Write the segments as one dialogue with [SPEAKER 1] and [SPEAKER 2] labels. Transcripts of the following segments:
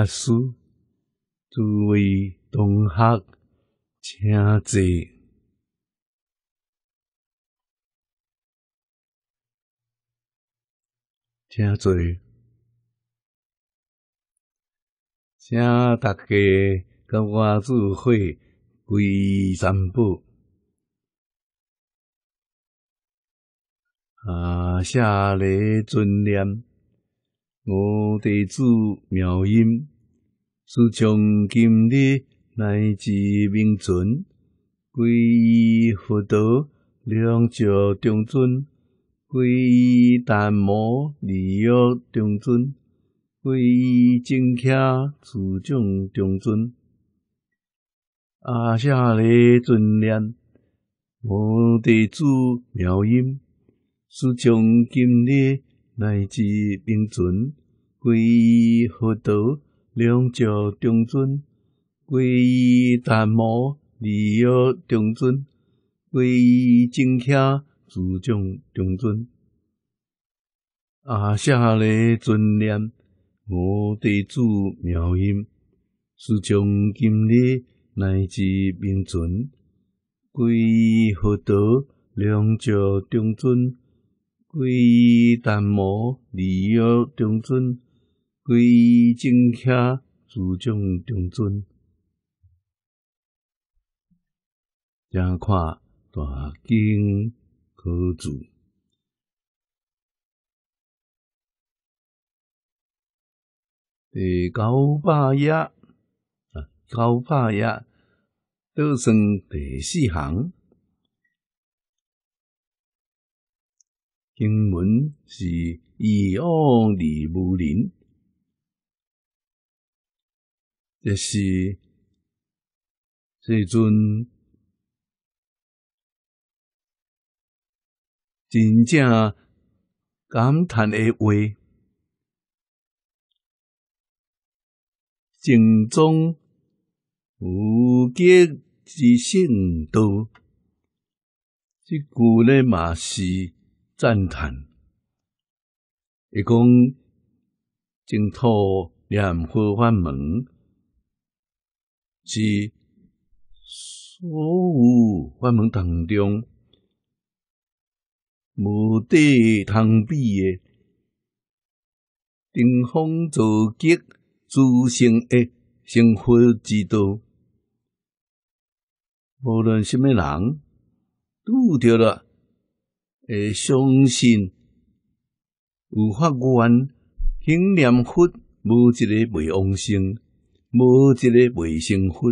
[SPEAKER 1] 老师，诸位同学，请坐，请坐，请大家跟我做会归三步。啊，下礼尊念，我得做妙音。自从今日乃至明尊，皈依佛陀，量照中尊；皈依檀摩，利益中尊；皈依正伽，自证中尊。阿舍利尊念，摩地主妙音，自从今日乃至明尊，皈依佛陀。两教中尊，皈依檀摩离药中尊，皈依正教殊胜中尊。阿夏利尊念，我地主妙音，是从今日乃至明尊，皈依佛陀两教中尊，皈依檀摩离药中尊。对正客注重中尊，正看大经
[SPEAKER 2] 可助。
[SPEAKER 1] 第九百页啊，九百页倒算第四行，经文是以王李木林。这是即阵真正感叹诶话，正宗无极之圣道，即句咧嘛是赞叹，一讲净土念佛法门。是所有法门当中无地通比的顶峰造极、诸生的成佛之道。无论什么人，遇着了，会相信有法缘，行念佛，无一个不往生。无一个未幸福，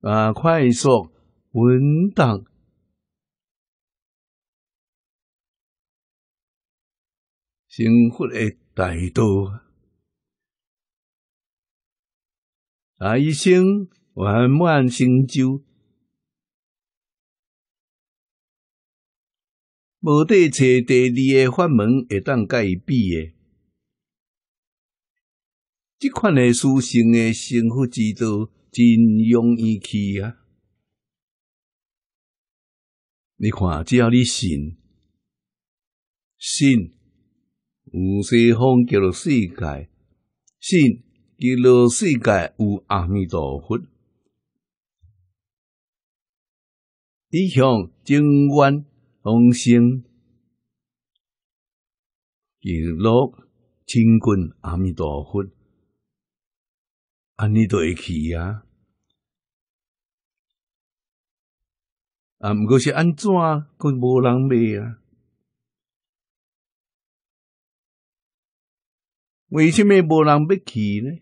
[SPEAKER 1] 啊！快速、稳当、幸福的大道，啊！一生圆满成就，无得找第二个法门会当伊比诶。即款诶书生诶幸福之道真容易去啊！你看，只要你信，信有西方极乐世界，信极乐世界有阿弥陀佛，你向正愿恒心，极乐清净阿弥陀佛。看你都会去啊，啊，毋过是安怎，佫无人买啊？为什么无人买去呢？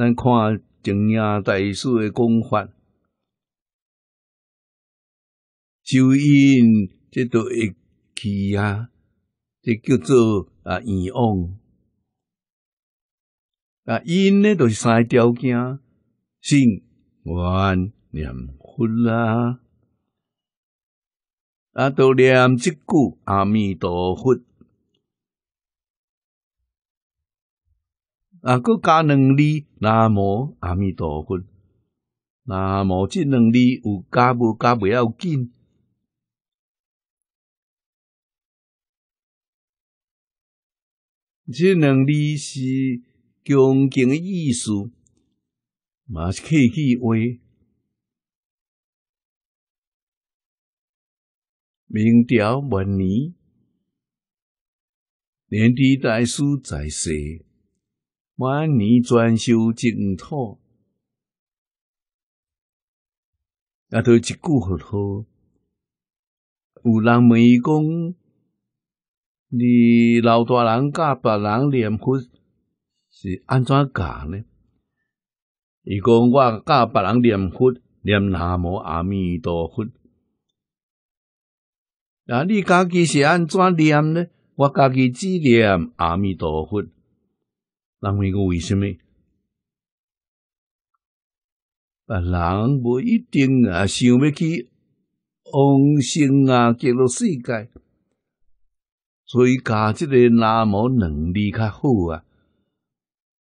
[SPEAKER 1] 咱看正雅大师的讲法，就因这都会去啊，这叫做啊遗忘。啊，因呢都是三条件，信、愿、念佛啦，啊，都念即句阿弥陀佛，啊，搁加两字，南无阿弥陀佛，南无即两字有加无加袂要紧，即两字是。恭敬的意思，嘛是客气话。明朝末年，连地大师在世，晚年专修净土，那都一句佛号。有人问伊讲：“你老大人甲别人念佛？”是安怎教呢？伊讲我教别人念佛，念南无阿弥陀佛，啊，你家己是安怎念呢？我家己只念阿弥陀佛。那问我为什么？别人无一定啊，想欲去往生啊极乐世界，所以教即个南无能力较好啊。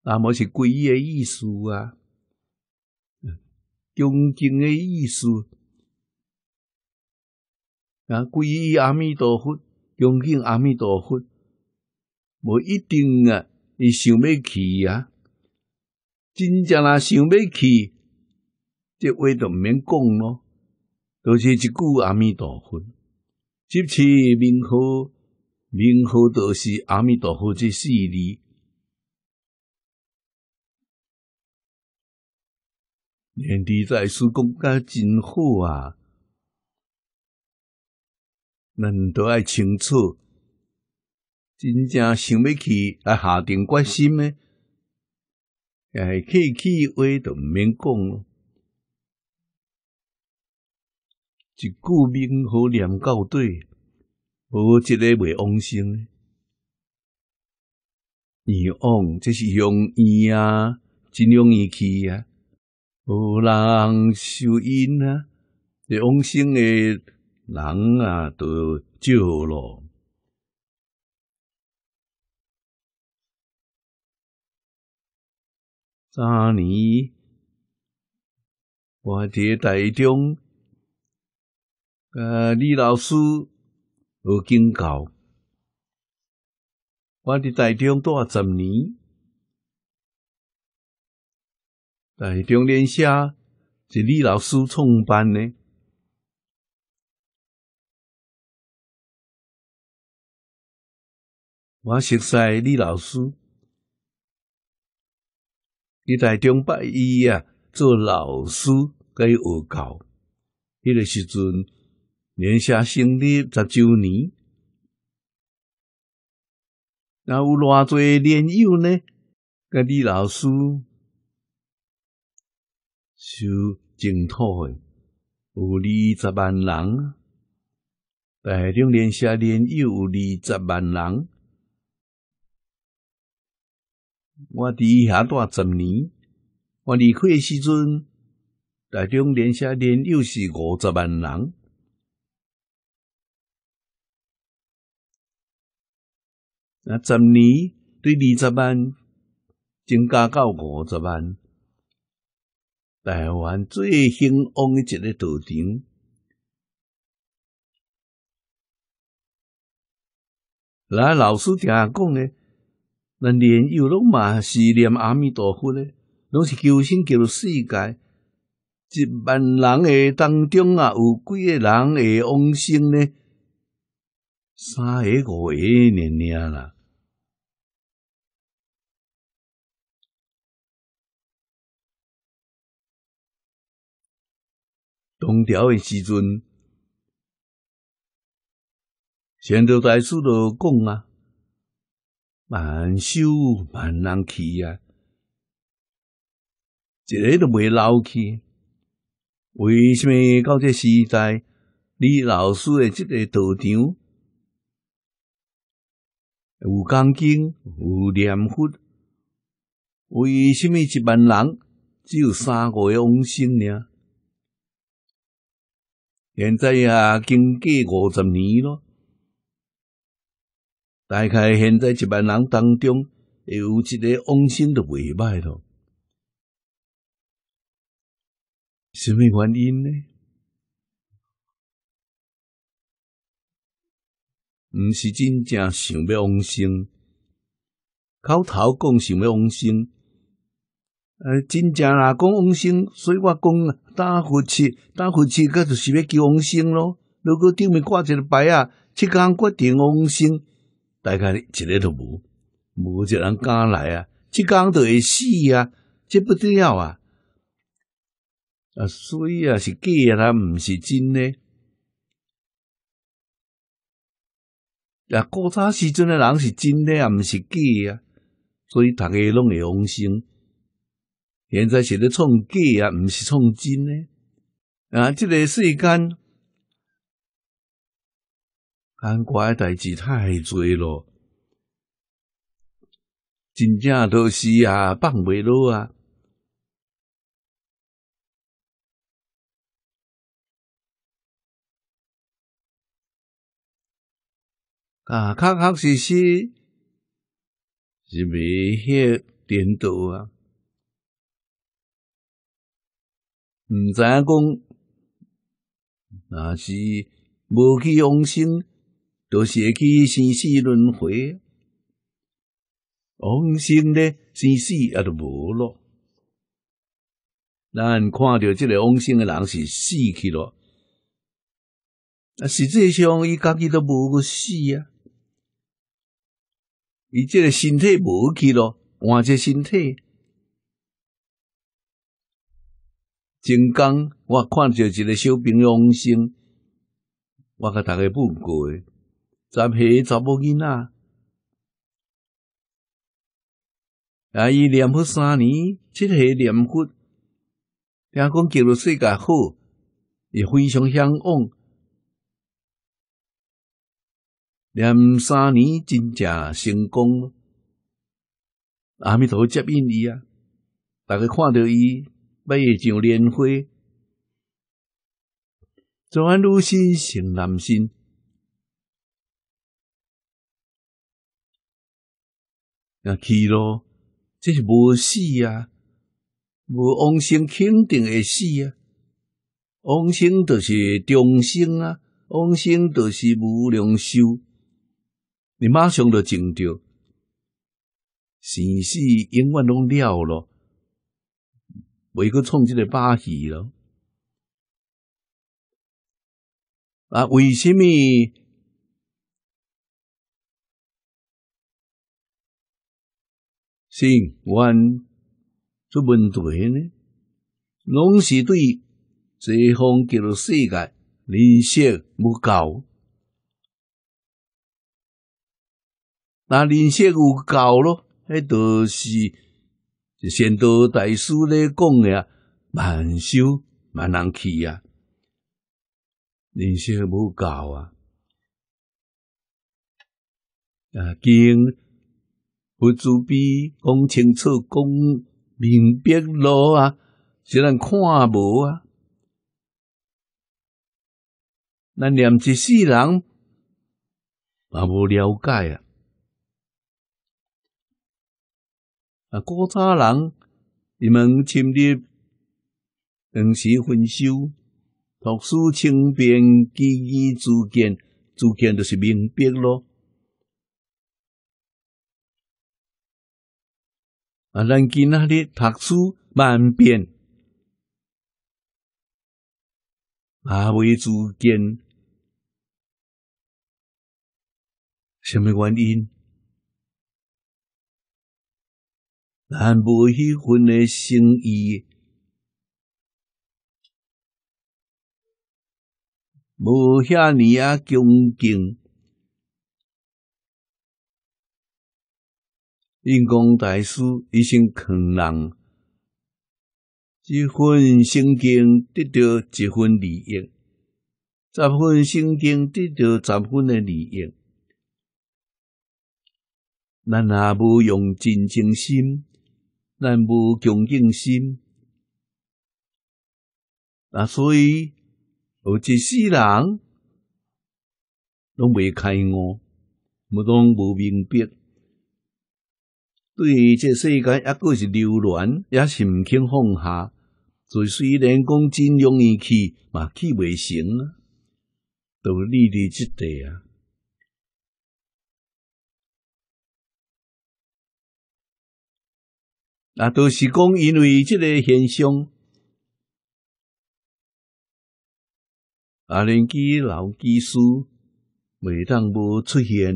[SPEAKER 1] 那么是皈依的意思啊，恭敬的意思啊，皈依阿弥陀佛，恭敬阿弥陀佛，无一定啊，伊想要去啊？真正啦想要去，这话都毋免讲咯，都是一句阿弥陀佛，即次名号，名号都是阿弥陀佛这四字。连理财师讲甲真好啊，咱都爱清楚，真正想要去来下定决心诶，也客气话都免讲咯。一句名号念到底，无一个未往生。呢。你忘这是容易啊，真容易去啊。无人修因啊，往生的人啊都少咯。
[SPEAKER 2] 三年，
[SPEAKER 1] 我的台中，甲李老师，我警告，我伫台中多十年？在中联社是李老师创办的，我熟悉李老师。伊在中北一啊做老师，该学教。迄个时阵，联社成立十周年，那有偌侪年幼呢？甲李老师。收净土诶，有二十万人，大中年下年又有二十万人。我伫遐住十年，我离开诶时阵，大中年下年又是五十万人。那十年对二十万增加到五十万。台湾最兴旺的一个赌场，来老师听讲呢，那念佛拢嘛是念阿弥陀佛呢，拢是求生求世界。一万人的当中啊，有几个人会往生呢？三个、五个年念啦。唐朝诶时阵，玄奘大师就讲啊，万寿万人去啊，一个都未老去。为什么到这时代，李老师诶即个道场有钢筋有念佛，为什么一万人只有三个往生呢？现在也经过五十年咯，大概现在一万人当中，会有一个翁生都未歹咯。什么原因呢？毋是真正想要翁生，口头讲想要翁生。啊，真正啦，讲往生，所以我讲打佛七、打佛七，个就是要叫往生咯。如果顶面挂一个牌啊，这讲决定往生，大概一个都无，无一个人敢来啊！这讲都会死啊，这不得了啊！啊，所以啊，是假啊，毋是真咧。啊，古早时阵的人是真诶啊毋是假啊，所以逐个拢会往生。现在是咧创假啊，毋是创真呢？啊，这个世间，难怪代志太侪咯，真正都是啊放袂落啊！
[SPEAKER 2] 啊，确确实实
[SPEAKER 1] 是咪遐颠倒啊？毋知影讲，若是无去往生，就会去生死轮回。往生咧，生死也著无咯。咱看着即个往生的人是死去咯，啊，实际上伊家己都无死啊，伊即个身体无去咯，换只身体。前讲我看着一个小朋友生，我甲大家问过，十岁查某囡仔，啊，伊念佛三年，真岁念佛，听讲进入世界好，也非常向往，念三年真正成功，阿弥陀佛接引伊啊！大家看到伊。要上莲花，昨晚女身成男心，那去咯？这是无死啊，无往生肯定会死啊。往生就是重生啊，往生就是无量寿。你马上就成着，生死永远拢了咯。未去创这个把戏咯啊？为什么是冤出问题呢？拢是对西方叫做世界认识不够，那认识唔够咯，那就是。是仙道大师咧讲诶啊，蛮修蛮难去啊，人心无教啊，啊经佛祖笔讲清楚讲明白路啊，是咱看无啊，咱念一世人也无了解啊。啊，古早人伊门深入，当时分修，读书千遍，记忆自见，自见就是明白咯。啊，咱今仔日读书万遍，啊，为自见？什么原因？咱无迄份的心意，无遐尼啊恭敬。印光大师一生劝人：一份心经得着一份利益，十份心经得着十份的利益。咱也无用尽精心。咱无恭敬心，那所以，有一世人拢未开悟，无当无明白，对这世间抑个是留恋，抑是毋肯放下。就虽然讲真容易去，嘛去未成啊，都立立即得啊。
[SPEAKER 2] 啊，都是讲因为这个现象，
[SPEAKER 1] 啊，年纪老技士袂当无出现，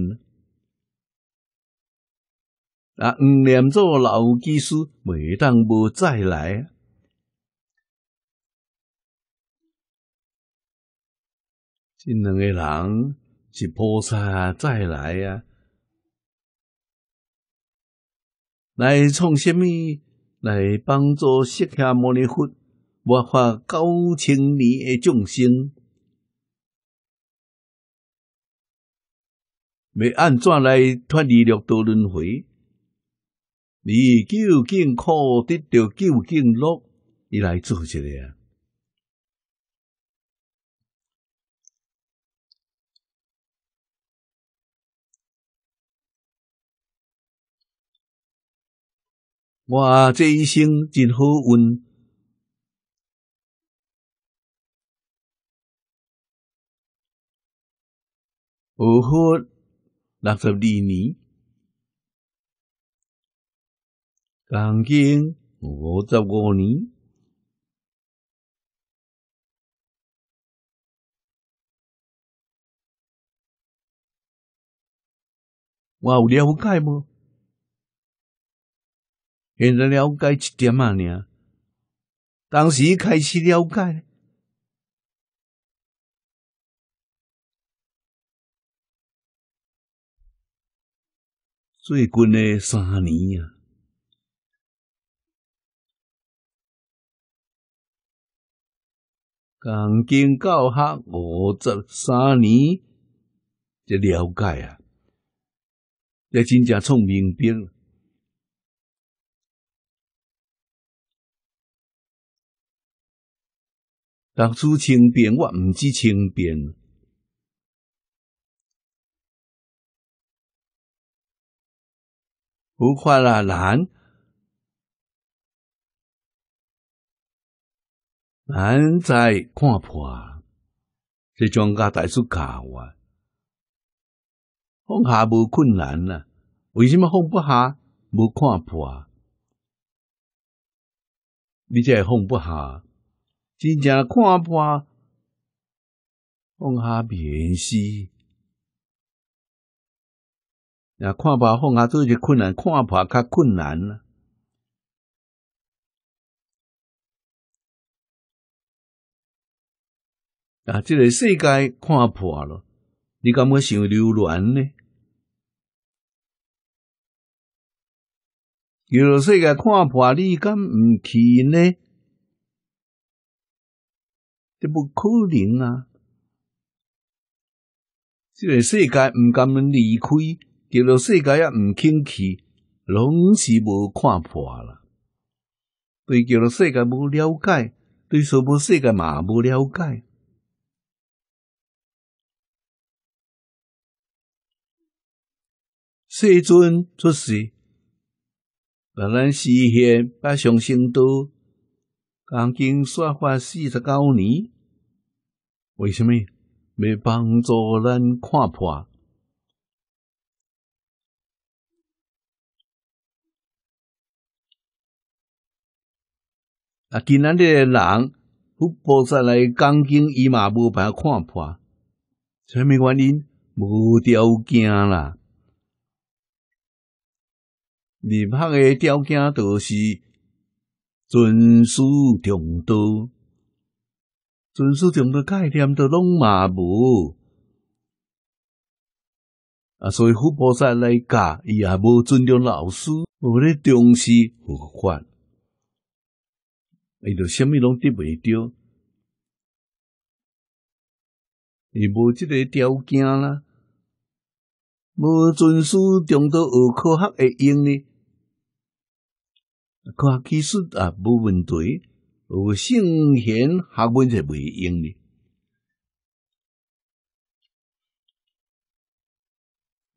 [SPEAKER 1] 啊，五念做老技士袂当无再来，这两个人是菩萨再来啊。来创什么？来帮助释迦牟尼佛，活法九千年的众生，要按怎来脱离六道轮回？你究竟苦得到九竟乐，你来做一下。
[SPEAKER 2] 我这一生真好运，
[SPEAKER 1] 学佛六十二年，曾经五十五年，
[SPEAKER 2] 我有了解吗？
[SPEAKER 1] 现在了解一点啊，呢。当时开始了解，最近的三年啊，刚进教学五十三年，这了解啊，也真正聪明变。
[SPEAKER 2] 读书清便，我唔知清便。
[SPEAKER 1] 有法啦，难，难在看破。这庄家大叔教我，放下无困难啊，为什么放不下？无看破。你即个放不下。真正看破放下便是。那看破放下都是困难，看破较困难啦。啊，这个世界看破了，你敢要想留恋呢？这个世界看破，你敢毋去呢？不可能啊！这个世界唔甘离开，叫做世界也唔轻去，拢是无看破啦。对叫做世界无了解，对娑婆世界嘛无了解。世尊出世，我咱西县北上成都，刚经说法四十九年。为什么未帮助咱看破？啊，今咱这些人，菩萨来讲经，伊嘛无法看破，什么原因？无条件啦，任何的条件著是尊师重道。尊师重道概念都弄嘛无。啊，所以富菩萨来教伊也无尊重老师，无咧重视佛法，伊就虾米拢得袂着，伊无即个条件啦，无尊师重道学科学会用呢？科学其实也无问题。有圣贤学问是未用咧。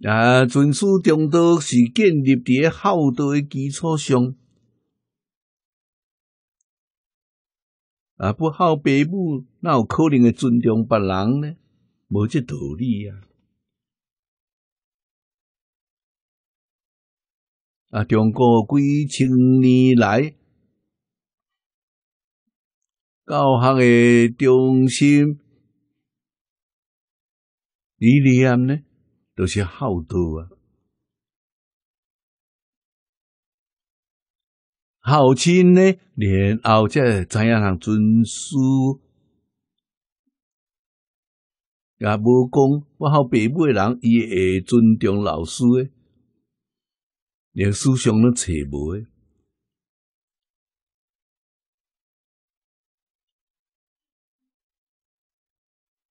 [SPEAKER 1] 啊，尊师重道是建立伫咧孝道的基础上。啊，不孝父母，那有可能会尊重别人呢？无即道理啊。啊，中国几千年来。教学的中心理念呢，都是好道啊，好亲呢，然后才知影通尊师，也无讲我好母诶人，伊会尊重老师诶，连书上拢找无诶。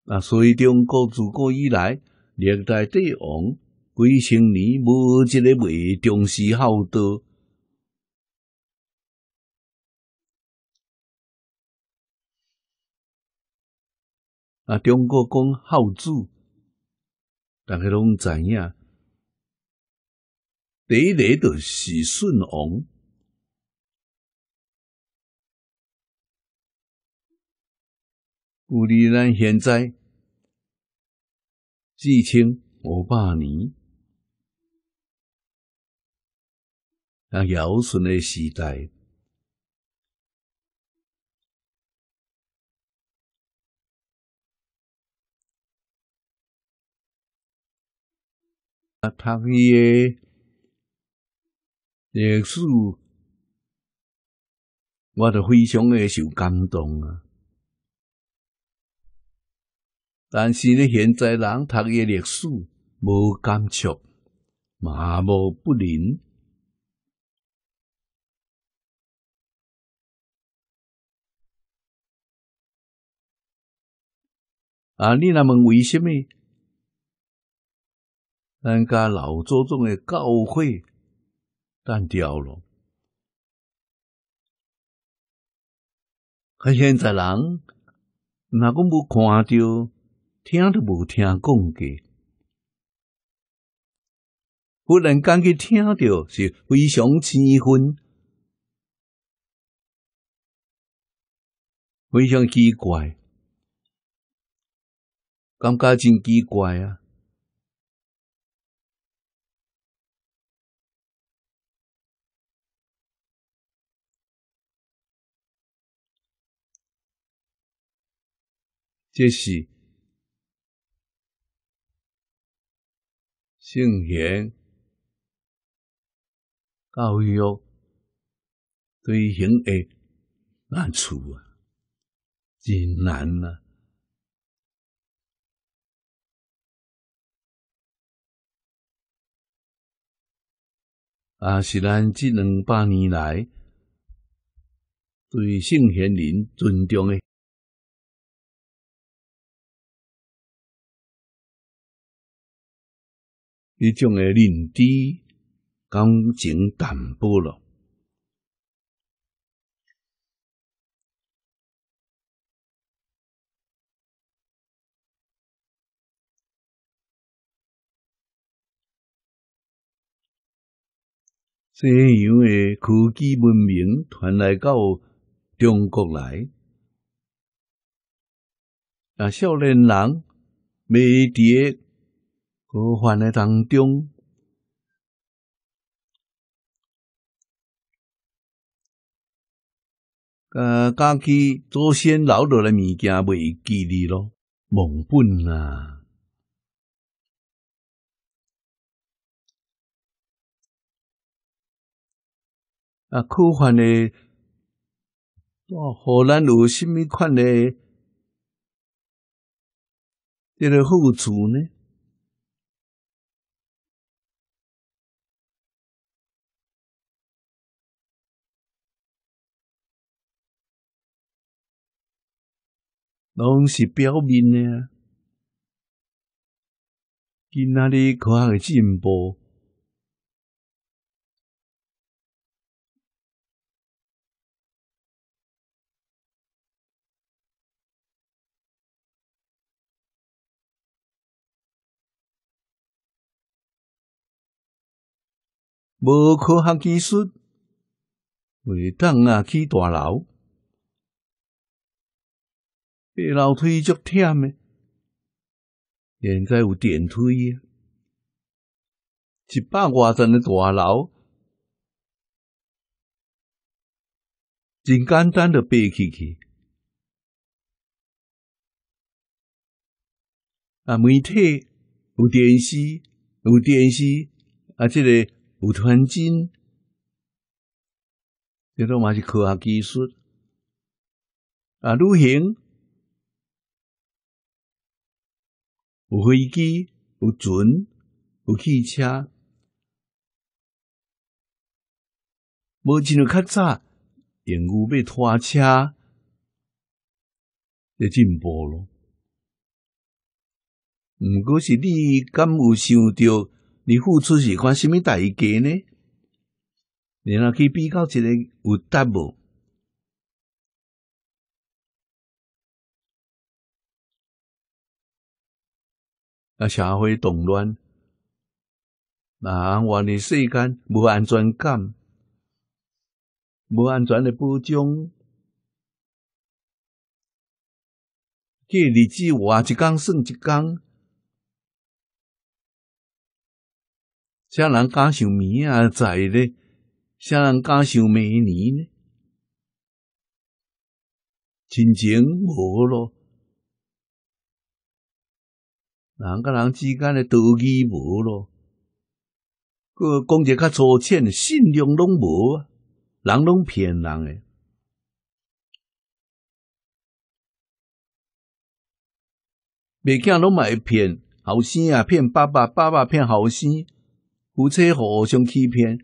[SPEAKER 1] 啊！所以中国自古以来历代帝王几千年无一个未重视孝道。啊！中国讲孝子，大家拢知影，第一个就是舜王。有如咱现在，至清五百年，咱尧舜的时代，他伊个历史，我都非常的受感动啊！但是咧，现在人读伊历史无感触，麻木不仁。啊，你那问为什么？咱家老祖宗的教诲断掉了，可现在人哪个无看到？听都无听讲过，忽然感去听到是非常气愤，非常奇怪，感觉
[SPEAKER 2] 真奇怪啊，这是。
[SPEAKER 1] 圣贤教育推行的难处啊，真难呐！
[SPEAKER 2] 啊，是咱这两百年来对圣贤人尊重的。一种诶认知，感情淡薄了。
[SPEAKER 1] 科技文明传来到中国来，啊，少年人科烦的当中，假假己祖先留落来物件，未记哩咯，忘本啊！啊，苦烦的，荷兰有虾米款的，叫个互助呢？拢是表面的，今仔日科学进步？无科学技术，未当啊起大楼。爬楼梯足忝诶，现在有电梯，啊，一百外层的大楼，真简单著爬起去。啊，媒体有电视，有电视，啊，这个有传真，这都嘛是科学技术。啊，旅行。有飞机，有船，有汽车，无进入较早，用牛要拖车，就进步咯。毋过是，你敢有想到，你付出是款什么代价呢？然后去比较一下有得无？啊，社会动乱，那我的世间无安全感，无安全的保障，过日子活一天算一天，啥人敢想明仔载呢？啥人敢想明年呢，亲情无咯。人甲人之间诶道机无咯，个讲一个粗浅，信用拢无啊，人拢骗人诶，物件拢卖骗后生啊，骗爸爸，爸爸骗后生，夫妻互相欺骗，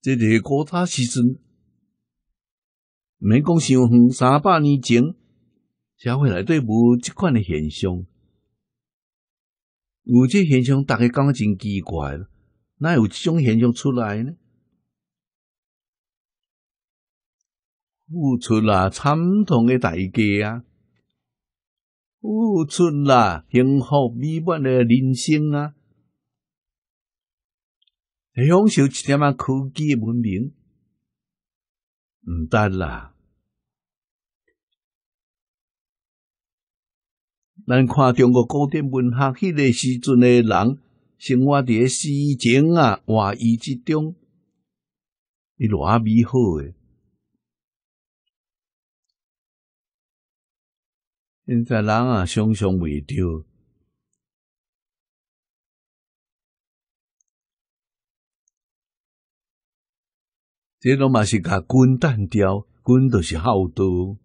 [SPEAKER 1] 这个果他时阵免讲上远，三百年前社会来对无即款的现象，有即现象，大家讲真奇怪哪有即种现象出来呢？付出啦，惨痛诶代价啊！付出啦，幸福美满诶人生啊！享受一点啊，科技诶文明。唔单啦，咱看中国古典文学迄个时阵诶人，生活伫诗情啊画意之中，伊偌美好诶。现在人啊，常常未到。你拢嘛是甲滚单调，滚都是好多。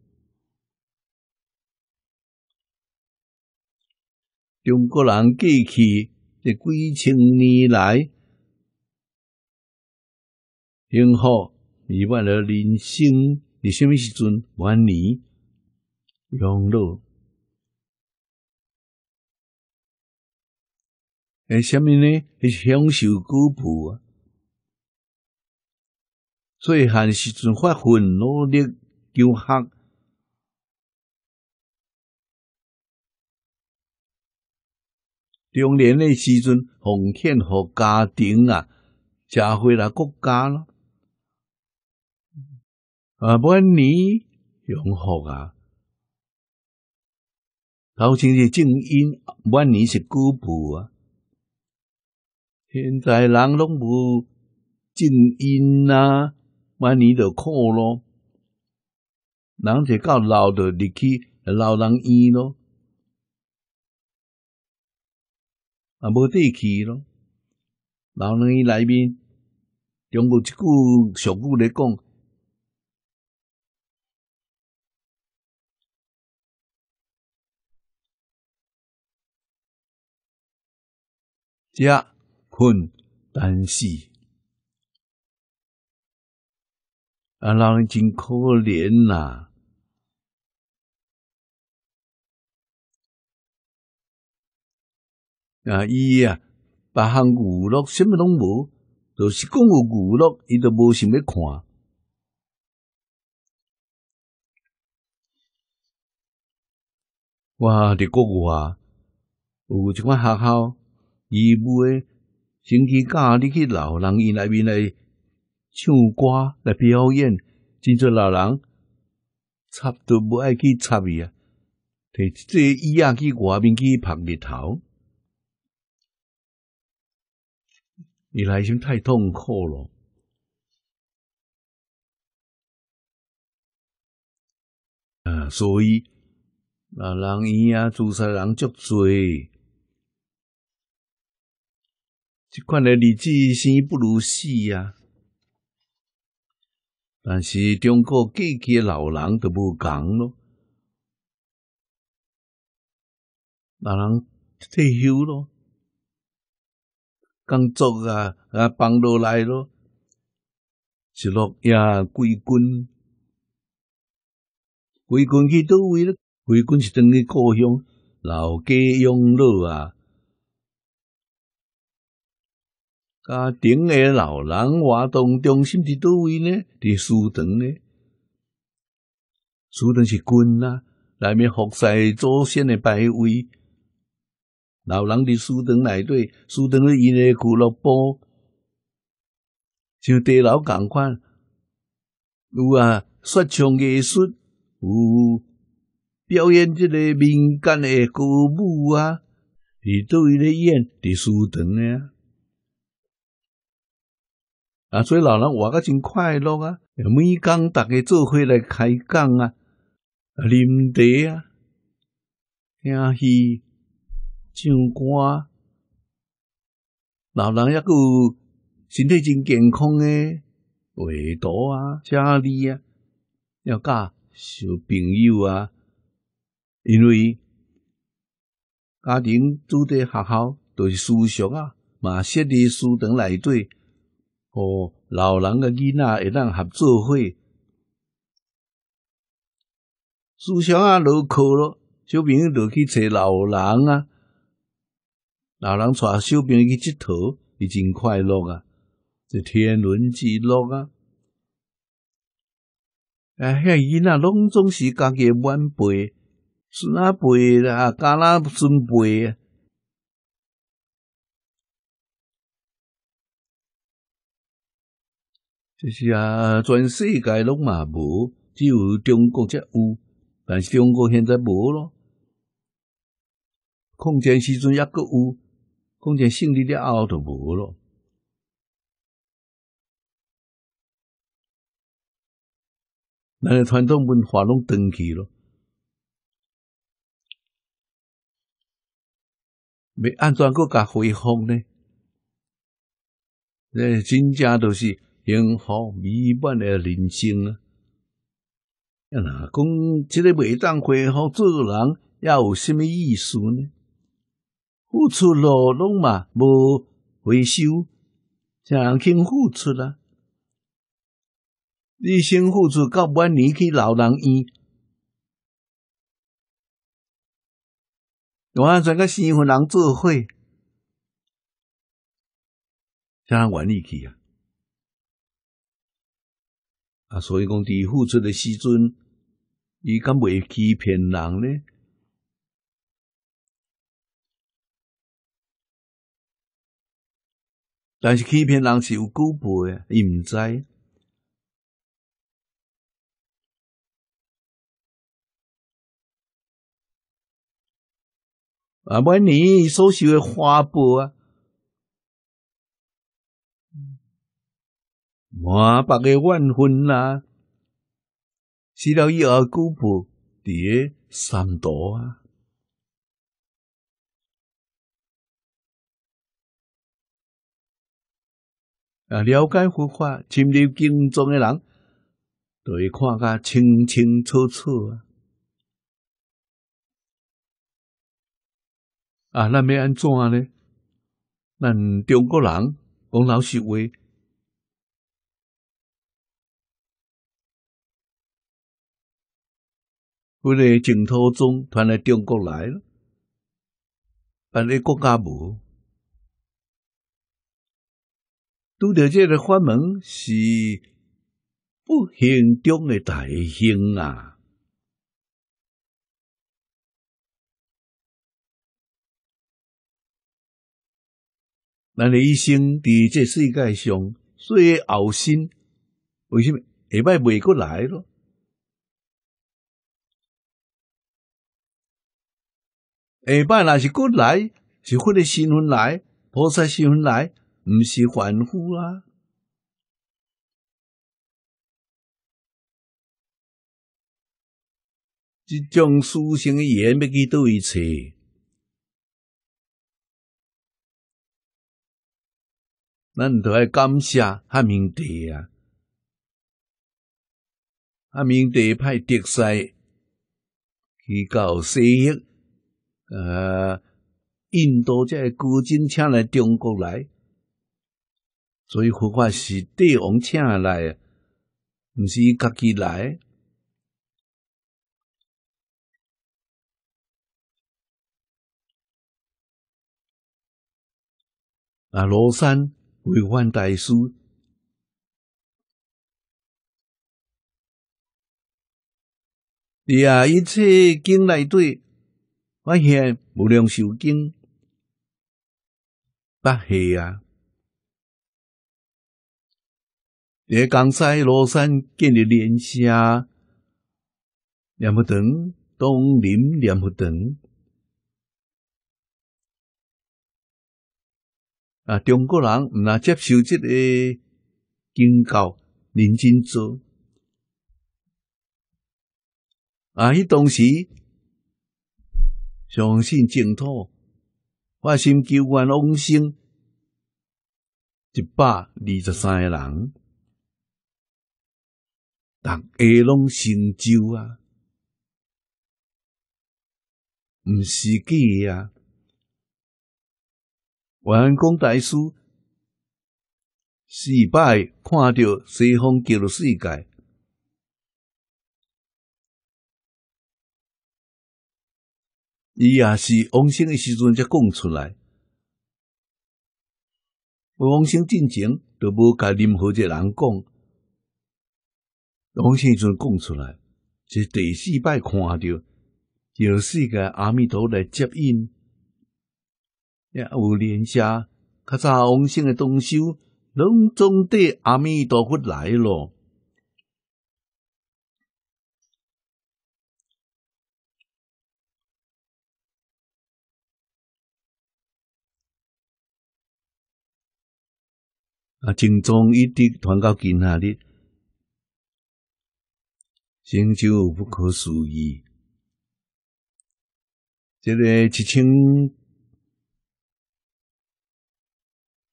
[SPEAKER 1] 中国人过去这几千年来，幸福明白了人生，你什么时阵晚年养老？诶，什么呢？是享受古朴啊。细汉时阵发奋努力求学，中年诶时阵奉献互家庭啊，社会啊，国家咯。啊，晚年幸福啊，头先是正音，晚年是孤朴啊。现在人拢无正音啊。买你就苦咯，人一到老就入去老人院咯，啊，无地去咯。老人院内面，中国一句俗语来讲：，食困、但是。啊，老人真可怜呐！啊，伊啊，别项娱乐什么拢无，就是讲有娱乐，伊都无想要看。我伫国外有一款学校，伊每星期假日去老人院内面来。唱歌来表演，真侪老人插都无不爱去插伊啊。摕即个椅仔去外面去晒日头，伊内心太痛苦咯。啊，所以老人伊啊，自杀人足醉，即款诶日子生不如死啊！但是中国过去老人都无讲咯，老人退休咯，工作啊啊，放落来咯，是落也归军，归军去倒位了，归军是等于故乡老家养老啊。家庭的老人活动中心伫倒位呢？伫书堂呢？书堂是军啊，内面复赛祖先的牌位。老人伫书堂内底，书堂咧伊个俱乐部，像地牢共款。有啊，说唱艺术有表演，即个民间的歌舞啊，伫倒位咧演伫苏塘呢。啊，所以老人活个真快乐啊！每天逐个做伙来开讲啊，啊，啉茶啊，听戏、唱歌，老人也个身体真健康诶。画图啊，写字啊，要教小朋友啊，因为家庭住伫学校都是私塾啊，嘛，设立书堂内底。和老人个囡仔一当合作伙。思想啊落小朋友落去找老人啊，老人带小朋友去佚佗，已经快乐啊，天伦之乐啊。遐囡仔拢总是家己晚孙啦，孙就是啊，全世界拢嘛无，只有中国则有，但是中国现在无咯。抗战时阵抑阁有，抗战胜利了后就无咯。咱诶传统文化拢断去咯，要安怎搁甲恢复呢？诶，真正就是。幸福美满的人生啊！要哪讲，这个袂当恢复做人，要有什么意思呢？付出劳动嘛，无回收，诚肯付出啊！你先付出到晚年去老人院，完全个新婚人做伙，诚愿意去啊！啊，所以讲伫付出的时阵，伊敢袂欺骗人呢？但是欺骗人是有举报的，伊毋知。
[SPEAKER 2] 啊，每年所收的花
[SPEAKER 1] 博啊。满百个怨恨啦，死了，以后，姑婆伫诶三多啊！啊，了解佛法、深入经中的人，会看甲清清楚楚啊！啊，咱要安怎呢？咱中国人讲老实话。不咧净土中，传来中国来了，别个国家无，拄着即个法门是不幸中的大幸啊！咱你一生伫这世界上最后生为什么下摆袂过来咯？下摆若是骨来，是佛的心魂来，菩萨心魂来，毋是凡夫啊。即种书生的言要去倒位找？咱都爱感谢汉明帝啊！汉明帝派德赛去到西域。呃，印度这个高僧请来中国来，所以佛法是帝王请来，不是伊家己来。啊，庐山为范大师，第二一切经内底，发现无量寿经不戏啊！伫江西庐山建立连社念佛堂，东林念佛堂啊。中国人毋若接受这个宗教，认真做啊！迄当时。相信净土，发心求愿往生，一百二十三个人，逐个拢成就啊，毋是假啊！元公大师四拜，看到西方极乐世界。伊也是往生诶时阵才讲出来，往生进前都无甲任何一个人讲，往生时阵讲出来，是第四摆看到有四个阿弥陀来接引，也有连下，较早往生诶动手，拢总得阿弥陀佛来咯。啊，正庄一直传到今下日，成就不可思议。这个一千、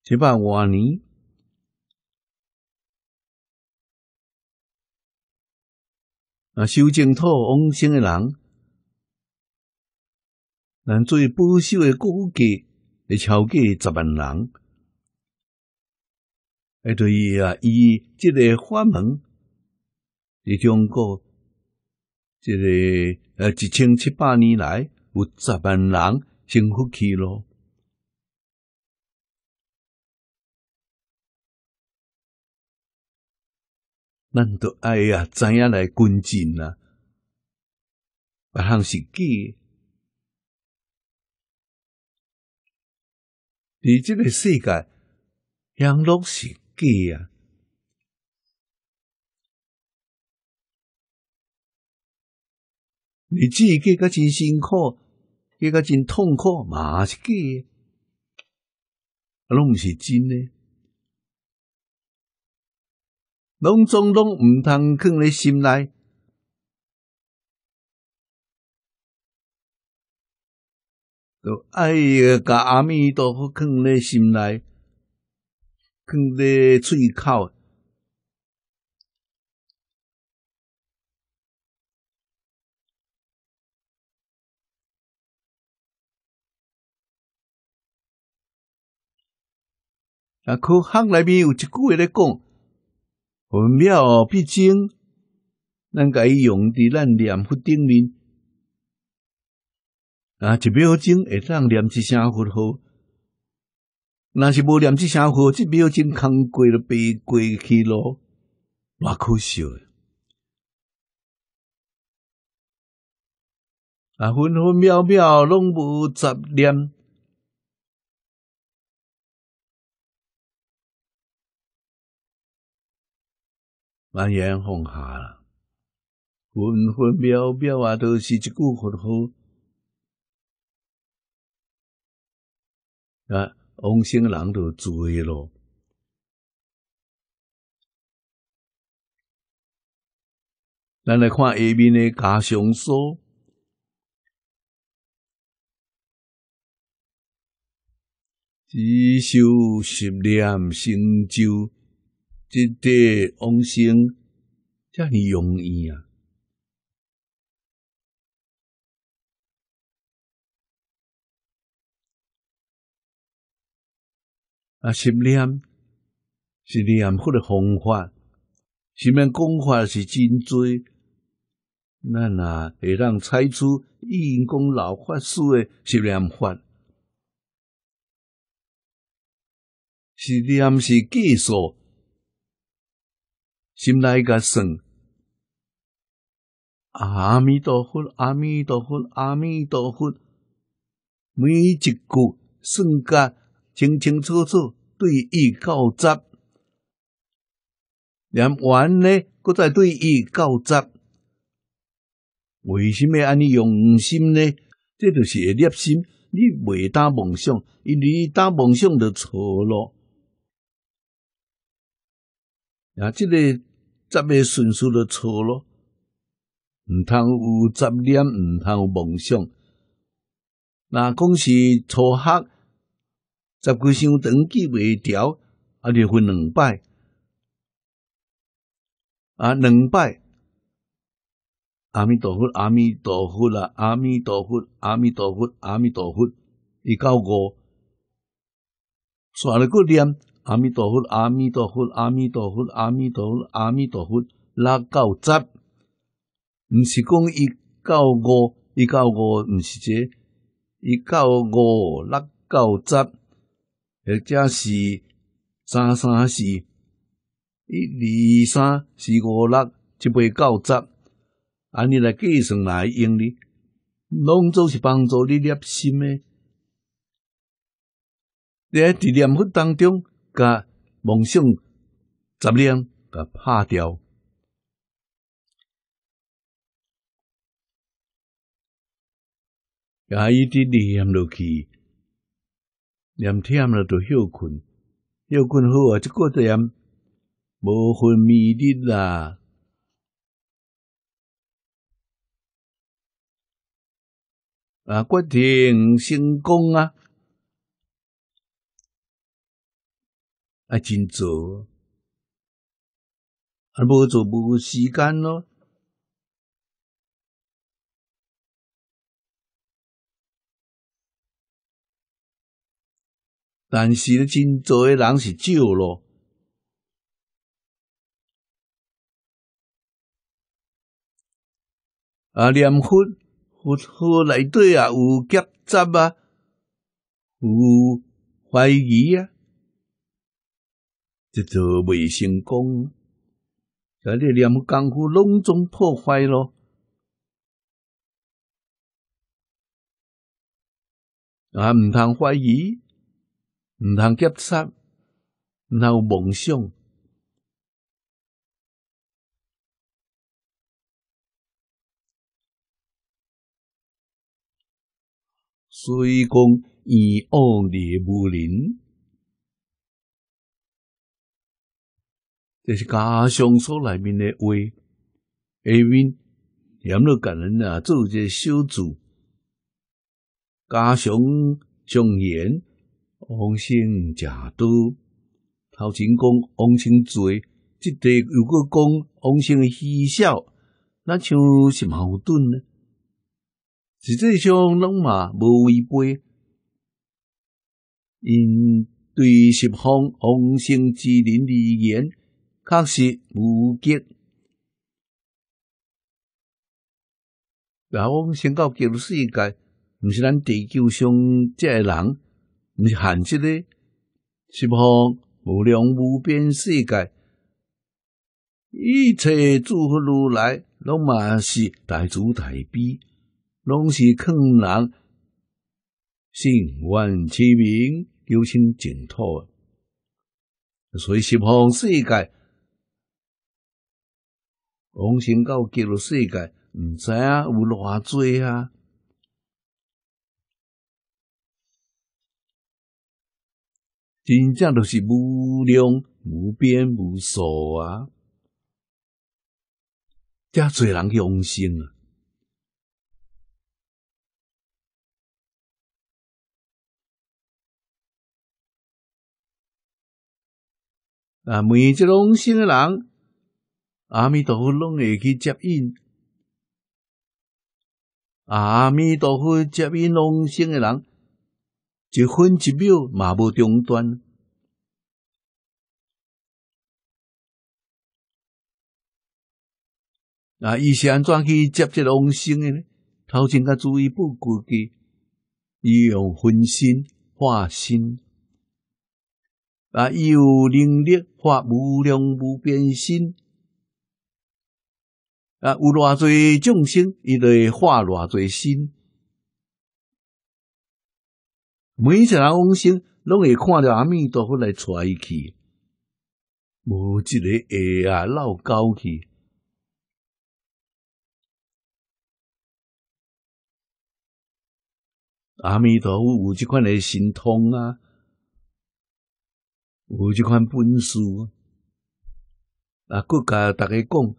[SPEAKER 1] 七百多年啊，修净土往生的人，咱最保守的估计，会超过十万人。哎，对啊，伊即个法门，伫中国，这个呃，一千七百年来有十万人信佛去咯。咱都爱啊，知影来跟进啊，别项是基。伫即个世界，享乐是记呀，日子过个真辛苦，过个真痛苦嘛是记，拢唔是真嘞，拢总拢毋通藏咧心内，就爱甲阿弥陀佛藏咧心内。放在嘴口。啊，古汉内边有一句话咧讲：，分庙必争，咱伊用伫咱念佛顶面。啊，一庙经会当念一声佛号？那是无念这些火，这秒真空过了，白过去了，偌可惜啊！啊，分分秒秒拢无杂念，完眼放下了。分分秒秒啊，都是一句佛号啊。往星人都醉咯。咱来看下面的加上说：，只修十念成就，即得往生，这么容易啊。啊！心念是念佛的方法，心念功法是真多？咱啊会当采取印公老法师的念法，念是技术，心内个算。阿弥陀佛，阿弥陀佛，阿弥陀佛，每一句算个。清清楚楚对伊告责，念完呢，搁再对伊告责。为什么安尼用心呢？这就是会粒心，你袂打梦想，因为你打梦想就错咯。啊，这个执念顺序就错咯，唔通有执念，唔通有梦想。那讲是初学。十龟箱登记袂调，啊，就分两摆，啊，两摆。阿弥陀佛，阿弥陀佛啦，阿弥陀佛，阿弥陀佛，阿弥陀佛，一教五，刷了个念阿弥陀佛，阿弥陀佛，阿弥陀佛，阿弥陀佛，阿弥陀佛，六九十，毋是讲一教五，一教五，毋是这，一教五，六九十。或者是三三四一、二三四五六，七八九十。安尼来计算来用哩，拢总是帮助你捏心的。在伫念佛当中，甲梦想杂念甲拍掉。有一滴念落去。连天了都休困，休困好啊！这个点无分迷的啦，啊，决定成功啊，啊，真做，啊，无做无时间咯。但是咧，真做诶人是少咯。啊，念佛佛内底啊，有夹杂啊，有怀疑啊，就未成功。啊，你念佛功夫拢总破坏咯，啊，唔通怀疑？毋通夹塞，若有梦想，
[SPEAKER 2] 所以讲，以恶念无
[SPEAKER 1] 人，这是家乡所内面的话。下面有两感人啊，做一个小主，家乡上言。王星正多，头前讲王星多，即地如果讲王姓稀少，那像是矛盾呢。实际上，拢嘛无违背，因对十方王星之人而言，确实无极。那我们宣告入世界，毋是咱地球上这人。不是限制的，十方无量无边世界，一切诸佛如来，拢嘛是大主大悲，拢是空能，心愿慈明，叫清净土。所以十方世界，往生到极乐世界，毋知影有偌多啊。真正著是无量无边无数啊！这侪人用心啊！每一种心的人，阿弥陀佛拢会去接引，阿弥陀佛接引众生的人。一分一秒嘛无中断，那伊是安怎去接这个众生的呢？头前甲注意不规矩，伊用分身化身，啊！伊有能力化无量无边身，啊！有偌侪众生，伊会化偌侪身。每一只往生拢会看到阿弥陀佛来带伊去，无一个会啊老高去。阿弥陀佛有即款嘅神通啊，有即款本事啊。啊，国甲逐个讲，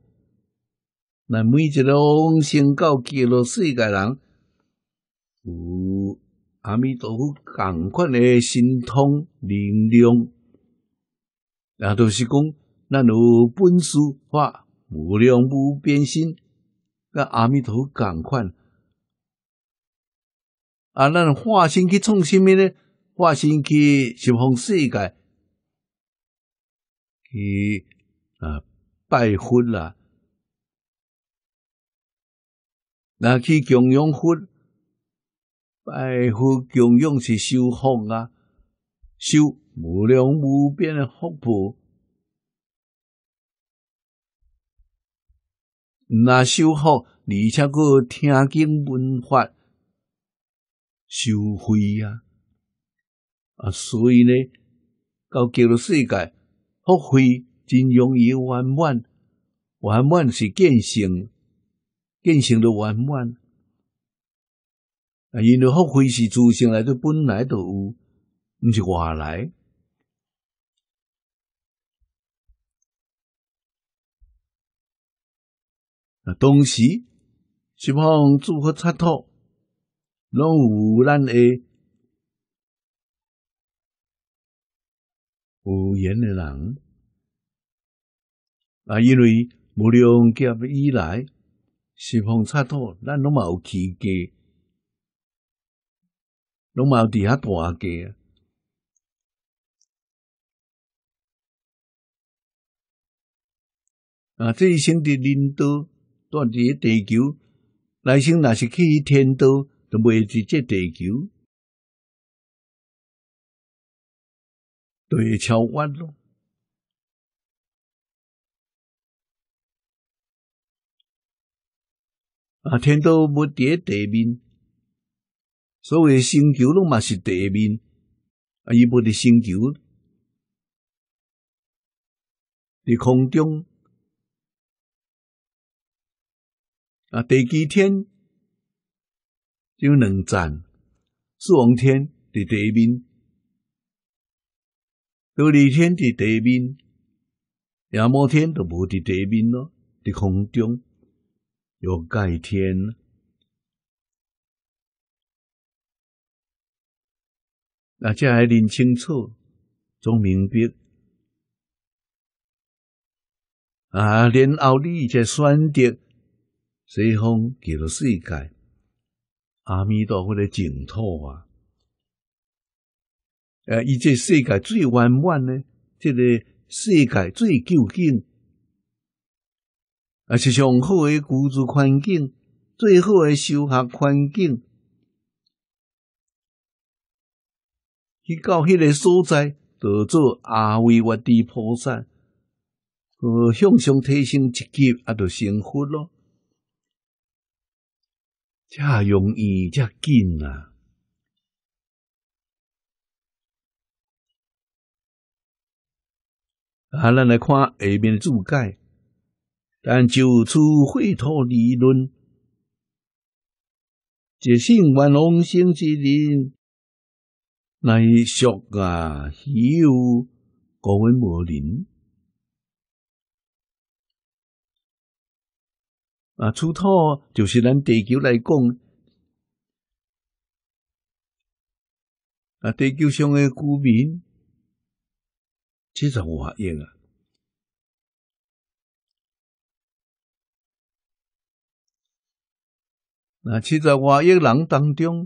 [SPEAKER 1] 那每一只往生到极乐世界人，有。阿弥陀佛，共款诶神通能量，那都是讲，咱有本事化无量无边心，甲阿弥陀佛共款。啊，咱化身去创虾米呢？化身去西方世界去啊拜佛啦，那去供养佛。拜佛供养是修福啊，修无量无边的福报。那修福，而且佮听经闻法，修慧啊。啊，所以呢，到极乐世界，福慧、真容易圆满，圆满是见性，见性的圆满。啊，因为福慧是自性来，头本来都有，毋是外来。啊，当时西方诸佛出头，拢有咱个有缘的人。啊，因为无量劫以来，十方出头，咱拢冇起见。拢嘛有伫遐大个。啊，这一生伫恁兜，断伫个地球；来生若是去天兜，都袂伫这地球，
[SPEAKER 2] 对超越咯。
[SPEAKER 1] 啊，天兜无伫个地面。所谓星球，拢嘛是地面，啊，伊无的星球，伫空中。啊，第几天只有两站？四王天伫地面，第二天伫地面，亚摩天就无伫地面了，伫空中有盖天。那这还认清楚，总明白啊。然后你再选择西方叫做世界阿弥陀佛的净土啊。呃，伊这世界最圆满呢，这个世界最究竟，而且上好的居住环境，最好的修学环境。去到迄个所在，得做阿维愿地菩萨，向上提升一级，啊，著成佛咯。这容易这紧啊！啊，咱来看下面注解。但就此会土理论，一性万龙生之人。乃俗啊，啊，有高温无林啊，出土就是咱地球来讲啊，地球上的居民七十五亿啊，那七十五亿人当中。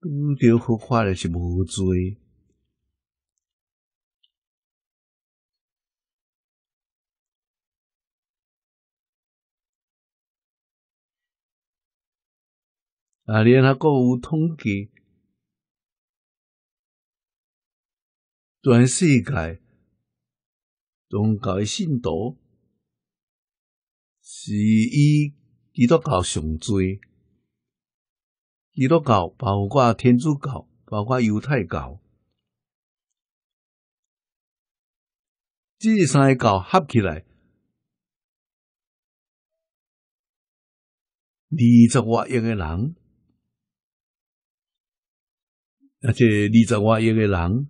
[SPEAKER 1] 宗教合法的是无罪。
[SPEAKER 2] 啊，连他各有统计，
[SPEAKER 1] 全世界宗教信徒是伊基督教上多。基督教包括天主教，包括犹太教，这
[SPEAKER 2] 个教合起来，
[SPEAKER 1] 二十万人，而且二十万人，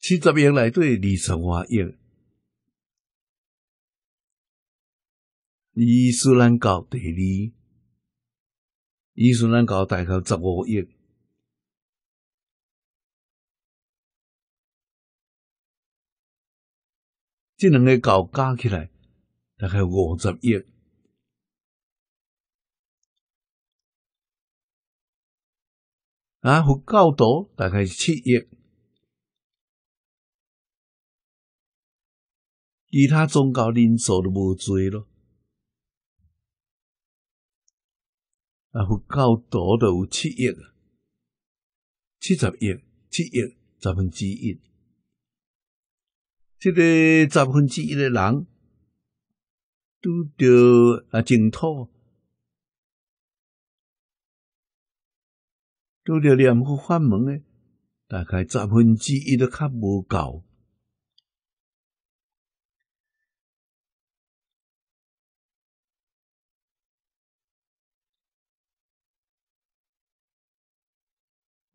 [SPEAKER 1] 七十亿人来对二十万亿。伊斯兰教第二，伊斯兰教大概十五亿，
[SPEAKER 2] 即两个教加起来大概五十亿。
[SPEAKER 1] 啊，佛教徒大概是七亿，其他宗教人数都无多咯。啊，佛教徒都有七亿、七十亿、七亿、十分之一，这个十分之一的人，都着啊净土，都着念佛法门诶，大概十分之一都较无够。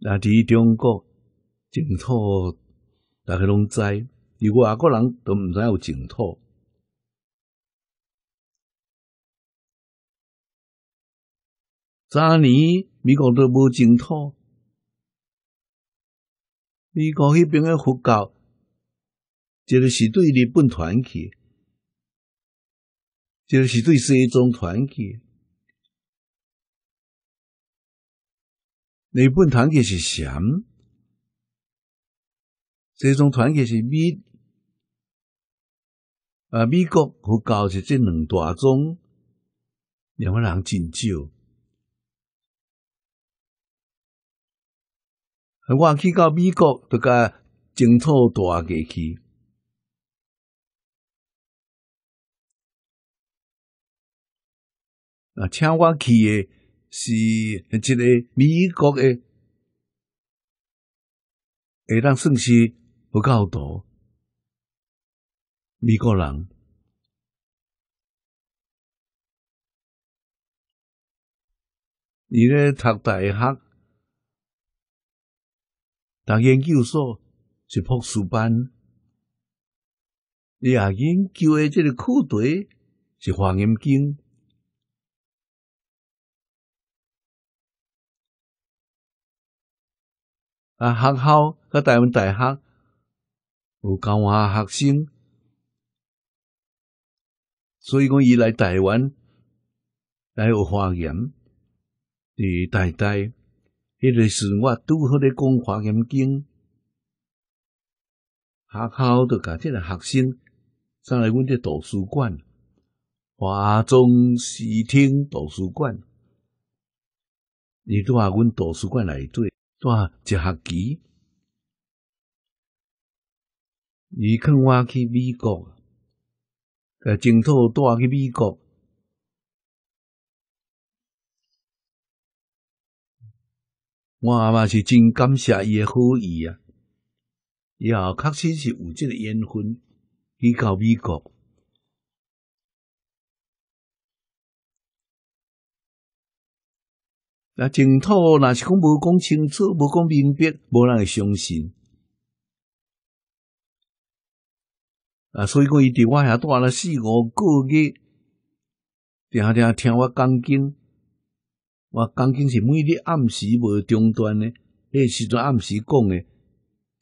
[SPEAKER 1] 咱第中国净土大家拢知，外国人都毋知有净土。早年美国都无净土，美国那边诶佛教，就是是对日本团结，就是对西藏传团结。日本团结是禅，西方团结是美，啊，美国和教是这两大宗，两个人真少。我去到美国，就甲净
[SPEAKER 2] 土大过去，
[SPEAKER 1] 啊，请我去诶。是一个美国的，会当算是佛教徒，美国人，伊咧读大学、读研究所是博士班，伊啊研究诶，即个课题是华严经。啊，学校和台湾大学有交换学生，所以讲伊来台湾来有华严，伫代代迄个是我拄好咧讲华严经，学校就甲即个学生送来阮这图书馆，华中视听图书馆，伊拄话阮图书馆来做。带一学期，伊劝我去美国，个净土带去美国，我阿妈是真感谢伊诶好意啊，后确实是有即个缘分去到美国。那整套那是讲无讲清楚，无讲明白，无人会相信。啊，所以讲伊伫我遐住了四五个月，定定听我讲经。我讲经是每日暗时无中断诶，迄时阵暗时讲诶，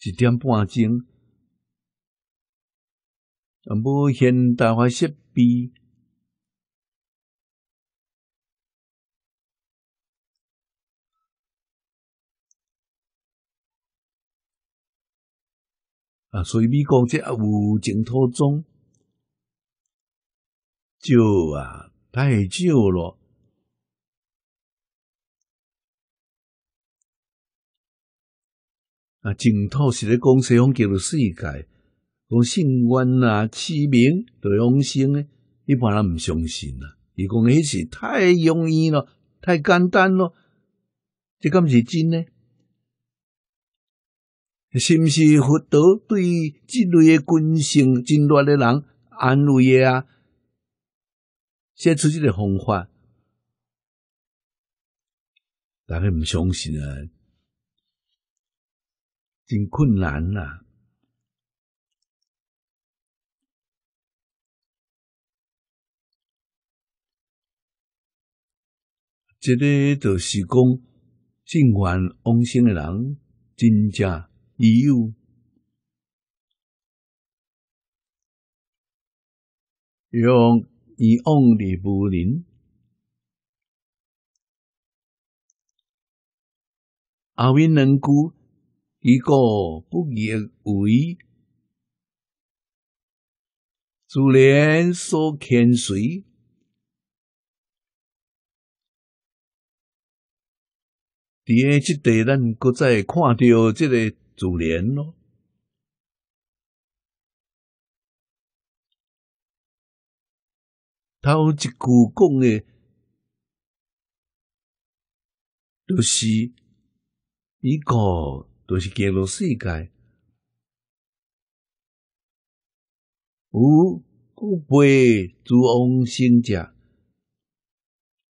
[SPEAKER 1] 一点半钟全部现代化设备。啊，所以美国这啊有净土宗，少啊太少了。啊，净土是咧讲西方极乐世界，讲信愿啊、起名、得往生，一般人唔相信啦。伊讲迄是太容易咯，太简单咯，这敢是真呢？是毋是佛陀对即类诶根性真劣诶人安慰诶啊？写出即个方法，大家毋相信啊，真困难啦。即个著是讲，尽管往生诶人真正。有用以往的无林，阿云能股一个不以为，自然所跟随。伫诶即地咱搁再看到即个。主然咯。头一句讲的，就是一个，就是进入世界，有古碑主王姓家，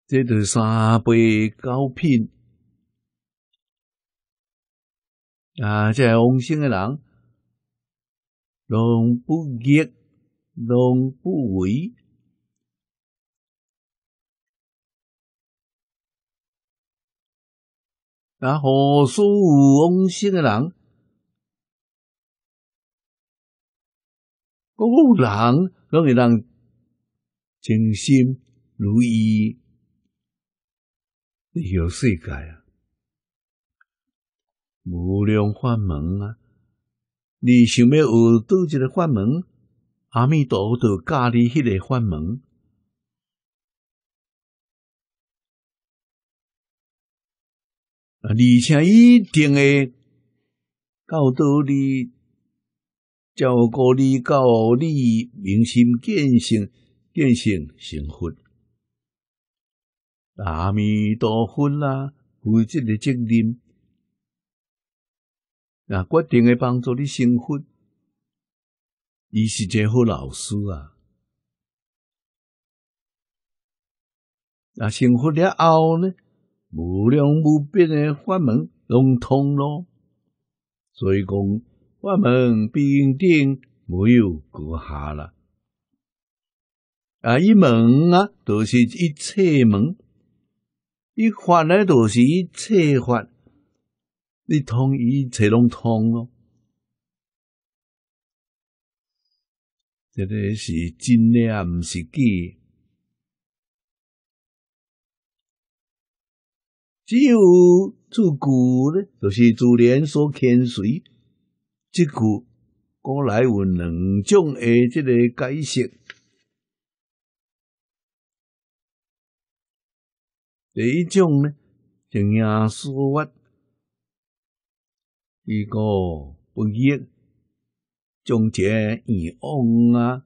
[SPEAKER 1] 这就是三碑九品。啊，即系红心嘅人，龙不结，龙不为。啊，何须有红心嘅人？嗰个人，让你人称心如意，有谁界啊。无量法门啊！你想要学叨一个法门？阿弥陀佛，教你迄个法门啊！而且一定会教导你、照顾你、教育你，明心见性，见性成佛。阿弥陀佛啦，负责个责任。那决定会帮助你生活，伊是一个好老师啊！那幸福了后呢，无量无边的法门拢通咯，所以讲，法门必定没有阁下了啊！一门啊，都是一切门；一法呢，都是一切法。你通伊切拢通咯，这个是真咧，唔是假。只有自古咧，就是自然所牵水，即句古来有两种诶，即个解释。第一种咧，就压说法如果不热，终结以旺啊，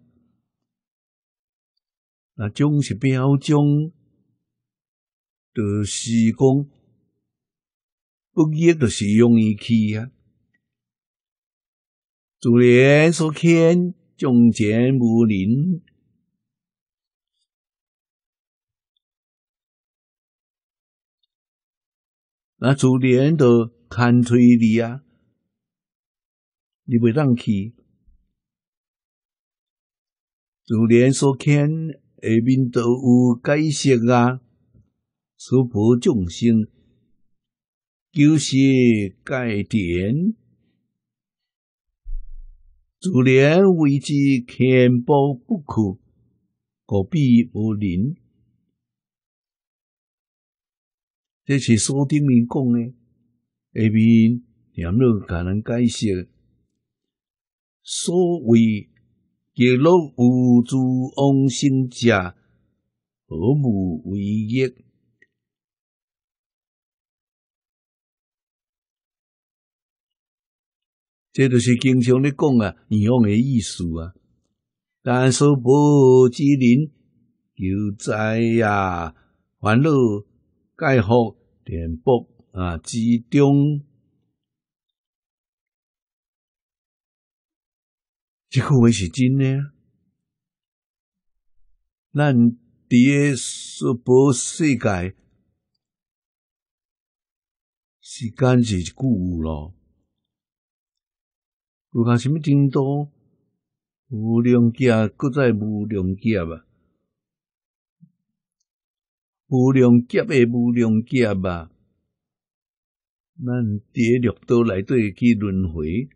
[SPEAKER 1] 那总是表征，就是讲不热就是容易气啊。昨天所欠，中间无林，那昨天都看推理啊。你袂当去，自然所欠下面都有解释啊。娑婆众生救世盖田，自然为之千宝不可，何必无灵？这是书顶面讲的，下面有没有可能解释？所谓极乐无住往生者，何无为业？这就是经常咧讲啊，这样的意思啊。但娑不之人求知呀、烦恼盖福、颠簸啊之中。一句话是真啊。咱伫诶娑婆世界，时间是过咯。不管什么天多，无量劫搁再无量劫啊，无量劫的无量劫啊，咱伫六道内底去轮回。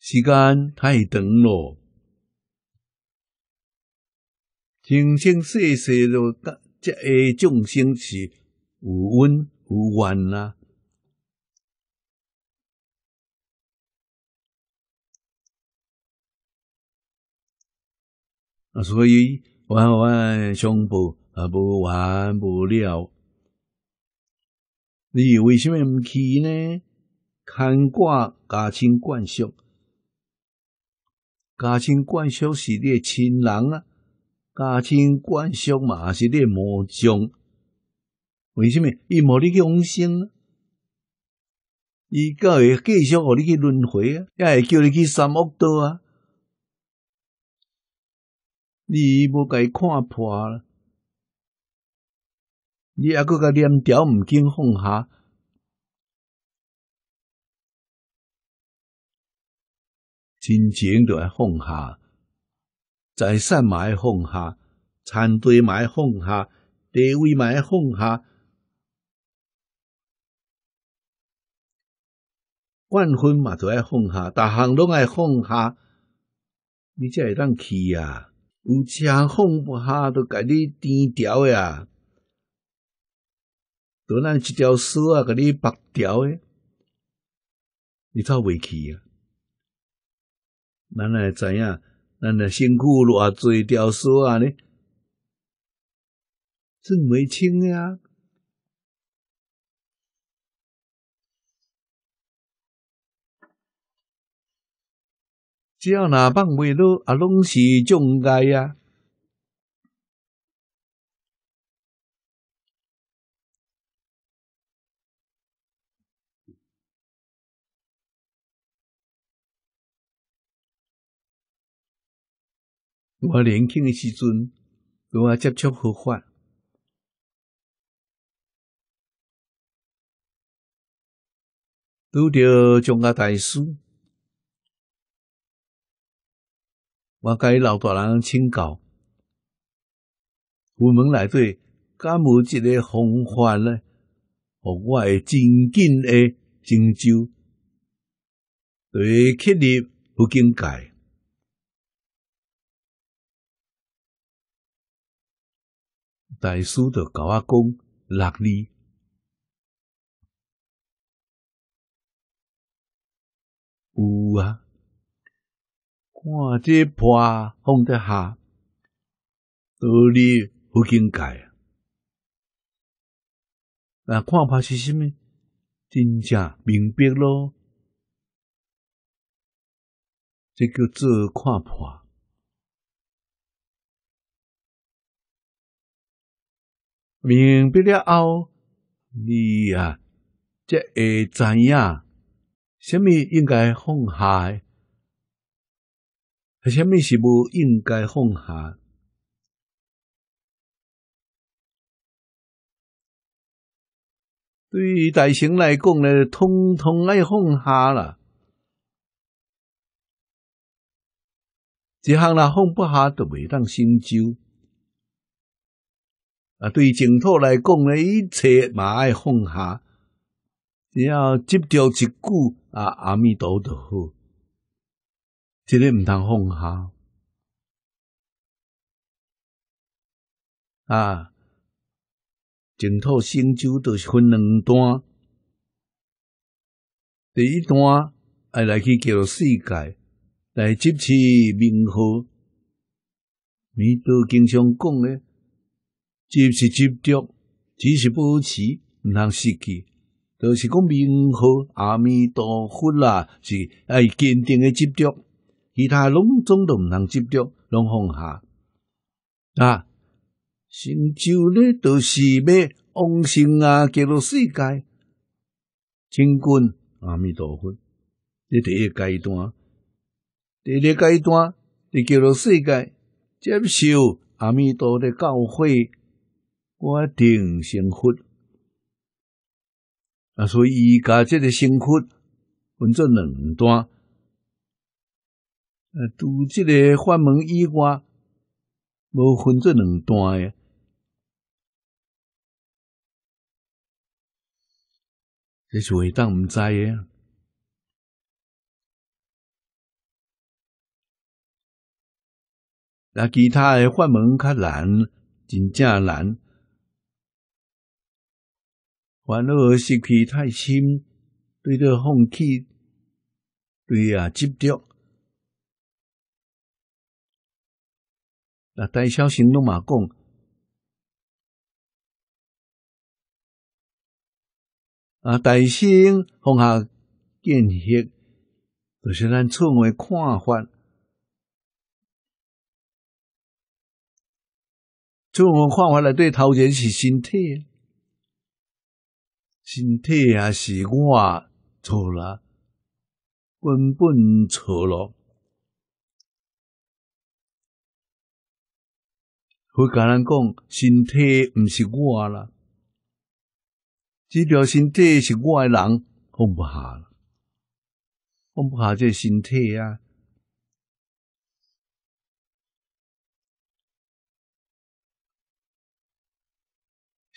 [SPEAKER 1] 时间太长了，生生世世的这些众生是无恩无怨啊。所以万万报不无万无了。你为什么唔去呢？牵挂家亲眷属。家亲眷属是你诶亲人啊，家亲眷属嘛是你诶魔障，为什么？无魔去往生，伊个会继续互你去轮回啊，也会叫你去三恶道啊。你无甲伊看破了，你抑阁甲念条毋经放下。心情着爱放下财产嘛爱放下餐桌嘛爱放下地位嘛爱放下晚婚嘛着爱放下逐项拢爱放下你则会当去啊有一项放不下着甲你颠掉诶啊着咱一条绳啊甲你绑掉诶你走未去啊咱也知影咱的身躯若做雕塑啊呢志伟清啊
[SPEAKER 2] 只要若放袂落啊拢是种家啊我年轻诶时阵，
[SPEAKER 1] 甲我接触佛法，拄着障仔大师，我甲伊老大人请教，佛门内底敢无一个方法咧，互我诶真进诶增长，对诶刻入有境界。大师就甲我讲六字，有啊，看这破放得下，道理不界啊。那看破是啥物？真正明白咯，这叫做看破。明白了后，你啊，才会知影，什么应该放下，和什么是不应该放下。对于大神来讲咧，通通爱放下啦，一项啦放不下，就袂当成就。啊，对于净土来讲咧，一切嘛爱放下，只要执著一句啊“阿弥陀”就好，其个唔通放下。啊，净土成就都是分两段，第一段爱来去叫世界来接持名号，弥陀经常讲咧。即是执着，只是保持，毋通失去。就是讲明和阿弥陀佛啦，是爱坚定诶执着，其他拢总都毋通执着，拢放下。啊，成就咧，就是要往生啊，极乐世界，证果阿弥陀佛。这第一阶段，第二阶段，你叫做世界接受阿弥陀的教诲。我定心腹，啊，所以伊家即个心腹分作两段，啊，除即个法门以外，无分作两段诶，
[SPEAKER 2] 这是会当毋知诶啊。那其他诶法门较
[SPEAKER 1] 难，真正难。恼和失去太深，对著放弃，对啊执着。那大小心拢嘛讲，啊，大心放下见血，就是咱村民看法。村民看法来对头前是身体。身体也是我错了，根本错了。佛甲人讲，身体毋是我啦，即条身体是我的人，放不下，放不下这身体啊。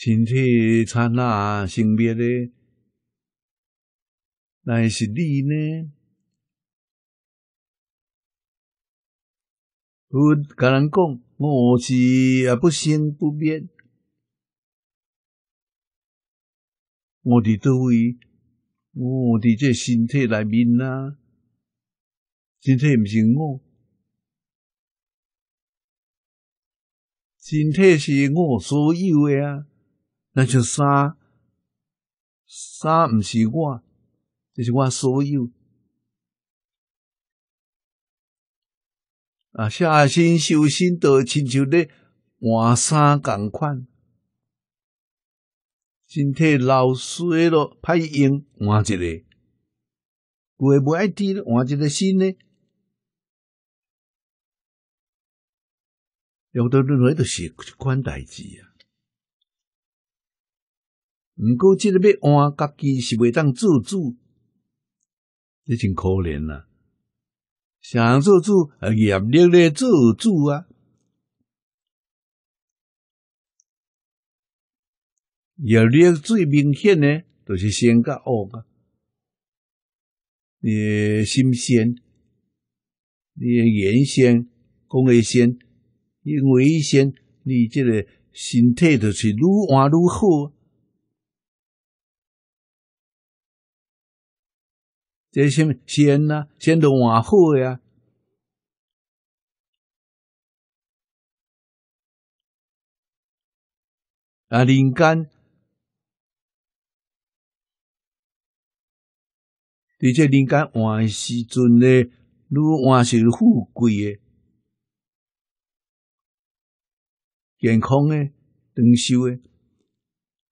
[SPEAKER 1] 身体刹那生灭的，那是你呢？
[SPEAKER 2] 我甲人讲，我是
[SPEAKER 1] 啊不生不灭，我伫都会，我伫这身体内面啊，身体毋是我，身体是我所有的啊。那就三三，唔是我，就是我所有啊。下心修心，得亲像咧换衫同款，身体老衰了，歹用换一个；鞋不爱穿，换一个新的。有的认为都是一款代志啊。毋过，即个要换家己是袂当做主，你真可怜啊！谁人做主？啊，业力咧做主啊！业力最明显呢，就是性甲恶啊。你心先，你言先，讲诶先，因为先你即个身体就是愈换愈好。这些先呢，先都
[SPEAKER 2] 换好呀。啊，人间，
[SPEAKER 1] 伫这人间换时阵呢，愈换是富贵的、健康的、长寿的、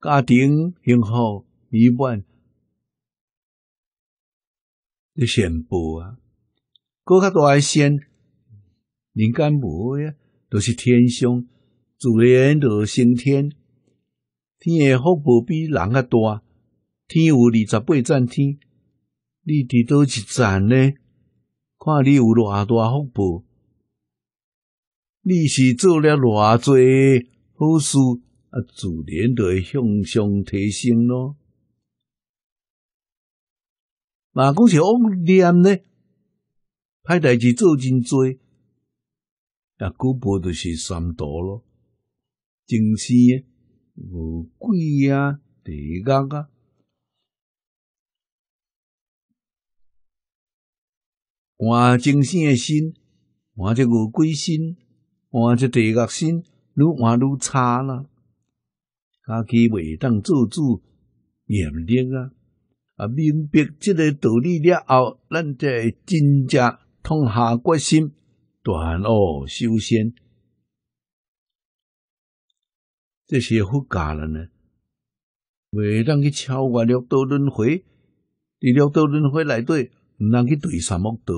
[SPEAKER 1] 家庭幸福美满。你羡报啊，搁较大诶仙，人间无诶，都是天上，自然都升天。天诶福报比人较大，天有二十八层天，你伫倒一层呢？看你有偌大福报，你是做了偌诶好事啊，自然著会向上提升咯。那讲是妄念呢，派代志做真多，也古不都是三毒咯，精尸、有鬼啊、地狱啊，换精神的心，换这五鬼心，换这地狱心，愈换愈差啦，家己袂当做主，严厉啊！啊！明白这个道理了后，咱才会真正痛下决心断恶修善。这些佛教人呢，未当去超越六道轮回，伫六道轮回内底，毋通去对什么道？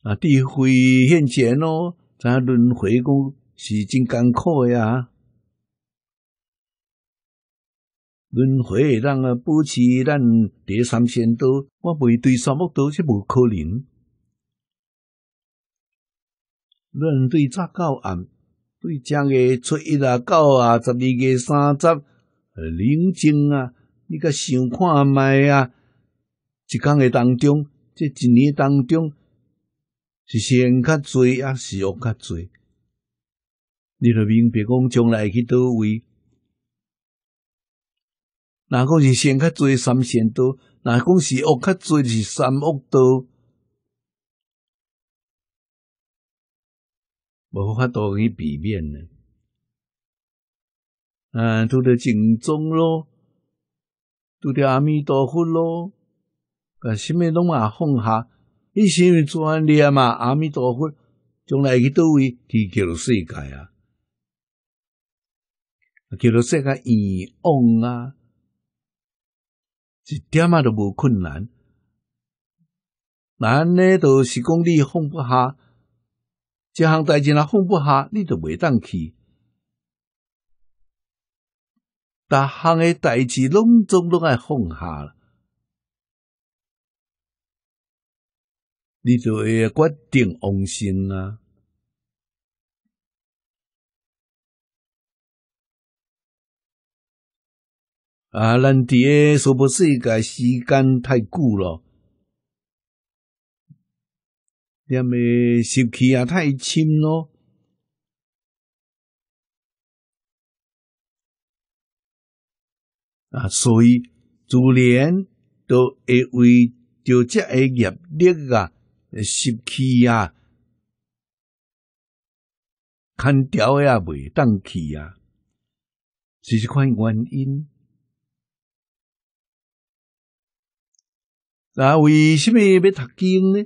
[SPEAKER 1] 啊！智慧现前咯，在轮回中。是真艰苦诶啊！轮回人啊，保持咱第三仙岛，我袂对三宝岛是无可能。论对早到暗，对正月初一啊，到啊十二月三十，冷静啊，你甲想看卖啊？一天诶当中，即一年当中，是善较侪，抑是恶较侪？你着明白，讲将来去倒位，哪讲是善卡做三善多，哪讲是恶较做是三恶多，无法度去避免呢？嗯，拄的经中咯，拄的阿弥陀佛咯，个什么拢嘛放下，一心专念嘛阿弥陀佛，将来去倒位，地球世界啊！叫做这个易忘啊，一点啊都无困难。难咧，到是讲你放不下，一项代志啊放不下，你就袂当去。逐项诶代志拢总拢爱放下，你就会决定往生啊。啊咱伫咧殊不知界时间太久咯店诶湿气啊太深咯啊所以自然都会为着这个业力啊诶湿气啊牵条诶啊袂当去啊是即款原因那为什么要读经呢？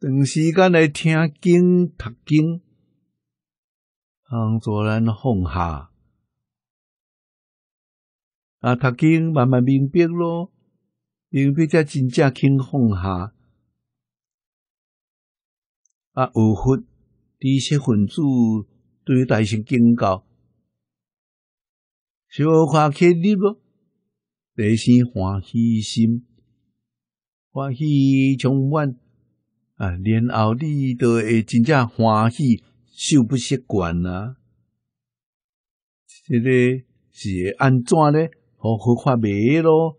[SPEAKER 1] 长时间来听经、读经，帮助咱放下。啊，读经慢慢明白咯，明白才真正肯放下。啊，有佛知识分子对待是经教，小看起你不？得先欢喜心，欢喜充满啊！然后你就会真正欢喜，受不习惯啊！这个是安怎咧？好好发未咯？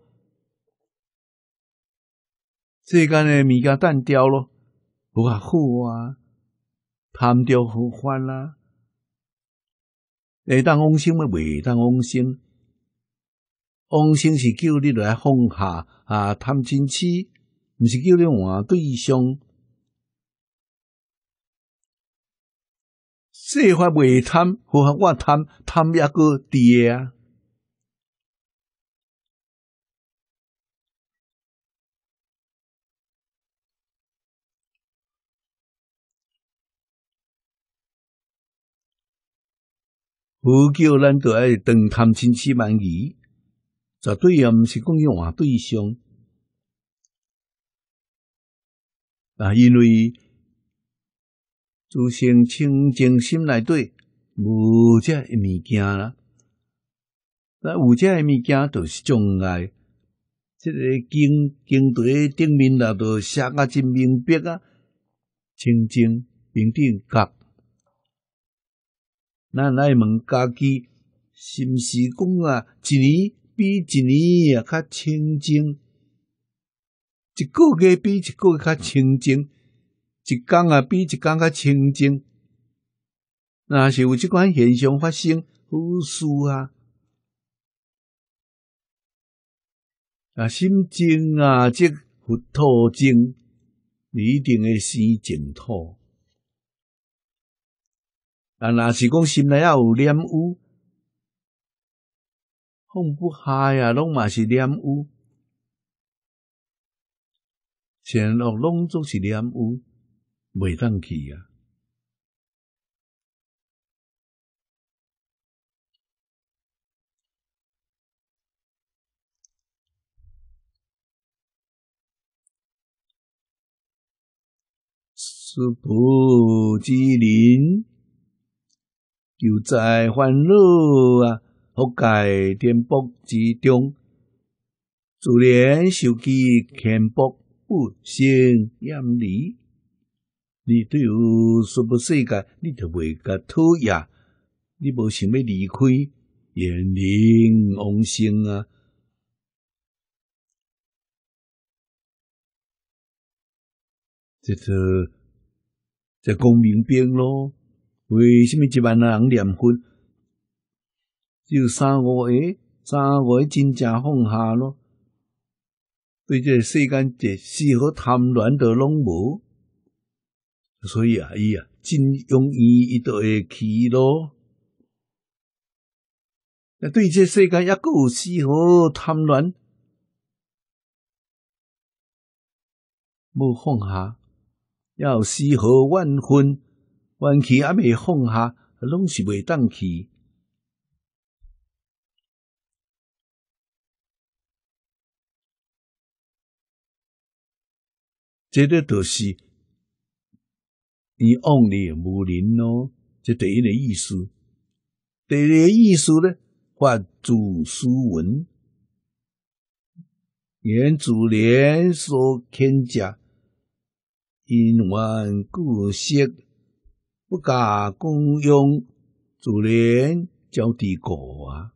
[SPEAKER 1] 世间诶物件单调咯，不啊好啊，贪著好欢啦！会当往生咪，未当往生。王生是叫你来放下啊，探亲戚，不是叫你换对象。说法未贪，和我贪贪一
[SPEAKER 2] 个爹啊。
[SPEAKER 1] 不叫咱爱等谈亲戚满意。绝对也毋是讲去换对象，啊，因为自先清净心内底无遮个物件啦，那有遮个物件著是障碍。这个经经题顶面也都写甲真明白啊，清净平等觉。咱来问家己是毋是讲啊，一年？比一年也较清净，一个月比一个月较清净，一天也比一天较清净。那是有即款现象发生，无输啊！啊，心静啊，即佛陀静，一定的生净土。啊，若是讲心内也有念污。放不下呀，拢嘛是念污，前恶拢总是念污，袂当去呀。殊不知林，救灾欢乐啊！各界颠簸之中，自然受其牵迫，不胜远离。你对有娑婆世界，你就未甲讨厌，你无想要离开，远能往生啊！即个即讲明病咯，为什么一万人念佛？就三个月，三个月真正放下咯。对这世间，一丝毫贪恋都拢无。所以啊，伊啊真容易伊都会去咯。那对这世间，一个有丝毫贪恋，要放下，要丝毫怨恨、怨气也未放下，拢是未当去。这个就是你妄理无人咯，这第一的意思。第二意思呢，发祖书文，连祖连说天家，因缘故事，不敢共用，祖连交的果啊，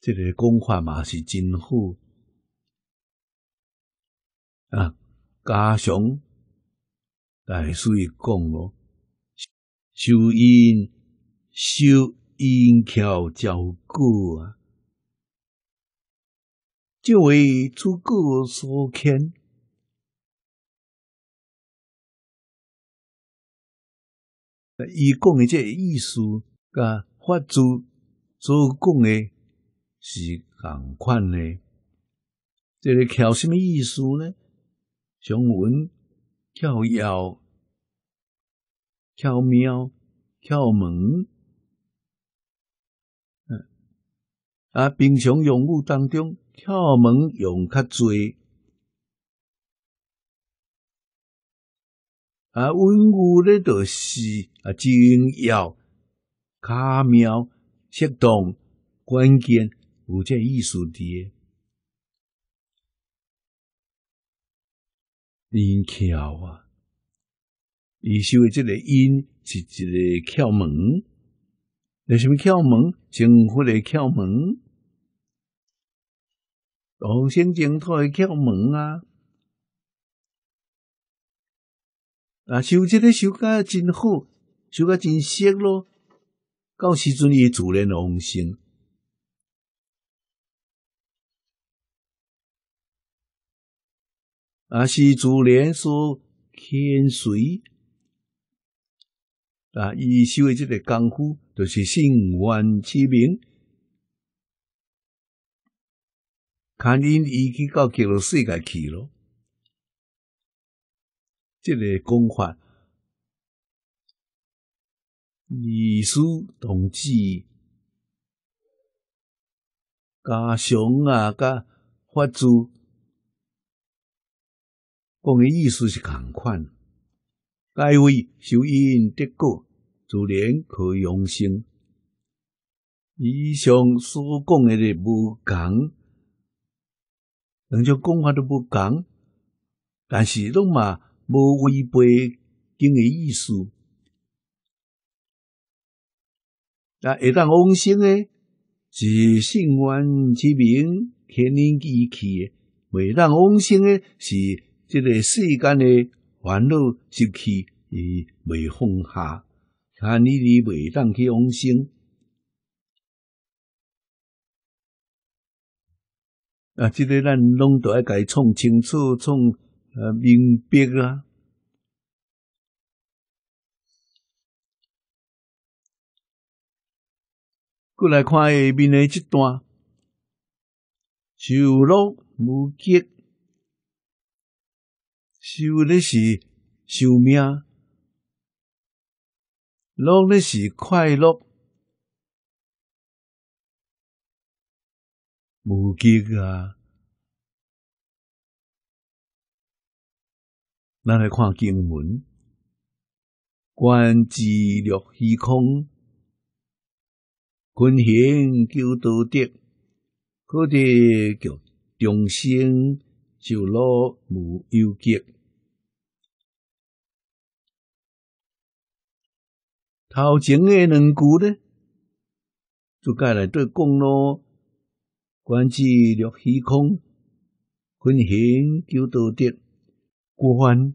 [SPEAKER 1] 这个讲法嘛是真好。啊，家常大水讲咯，修因修因巧交故啊，即为诸葛所欠。
[SPEAKER 2] 伊讲的这意思
[SPEAKER 1] 甲佛祖所讲的是同款的，这个巧什么意思呢？巧文、巧药、巧妙、巧门，啊，平常用语当中，巧门用较侪啊，文具咧著是啊，重要、巧妙、适当、关键，有这意思伫诶。音窍啊！伊修的即个音是一个窍门，那什么窍门？幸福的窍门，同心净土的窍门啊！啊，修这个修甲真好，修甲真熟咯，到时阵伊自然同心。啊是珠帘所牵随啊伊修诶即个功夫著是心愿之名牵因伊去到极乐世界去咯即个公法律师同志加上啊甲法祖讲诶意思是共款，该位修因得果，自然可永生。以上所讲诶的无共，两种讲法都无共，但是拢嘛无违背经诶意思。但会当往生诶，是信愿之名，天灵地气；未当往生诶，是。这个世间嘞，烦恼、俗气，伊未放下，啊，你你未当去往生。啊，这个咱拢都要家创清楚、创呃明白个。过来看下面这段，受乐无极。修的是寿命，乐的是快
[SPEAKER 2] 乐，无极
[SPEAKER 1] 啊！咱来看经文：观自若虚空，观行九道得，得叫众生受乐无忧极。后经的两句咧，就该来对讲咯。观自六虚空，观行九道德，观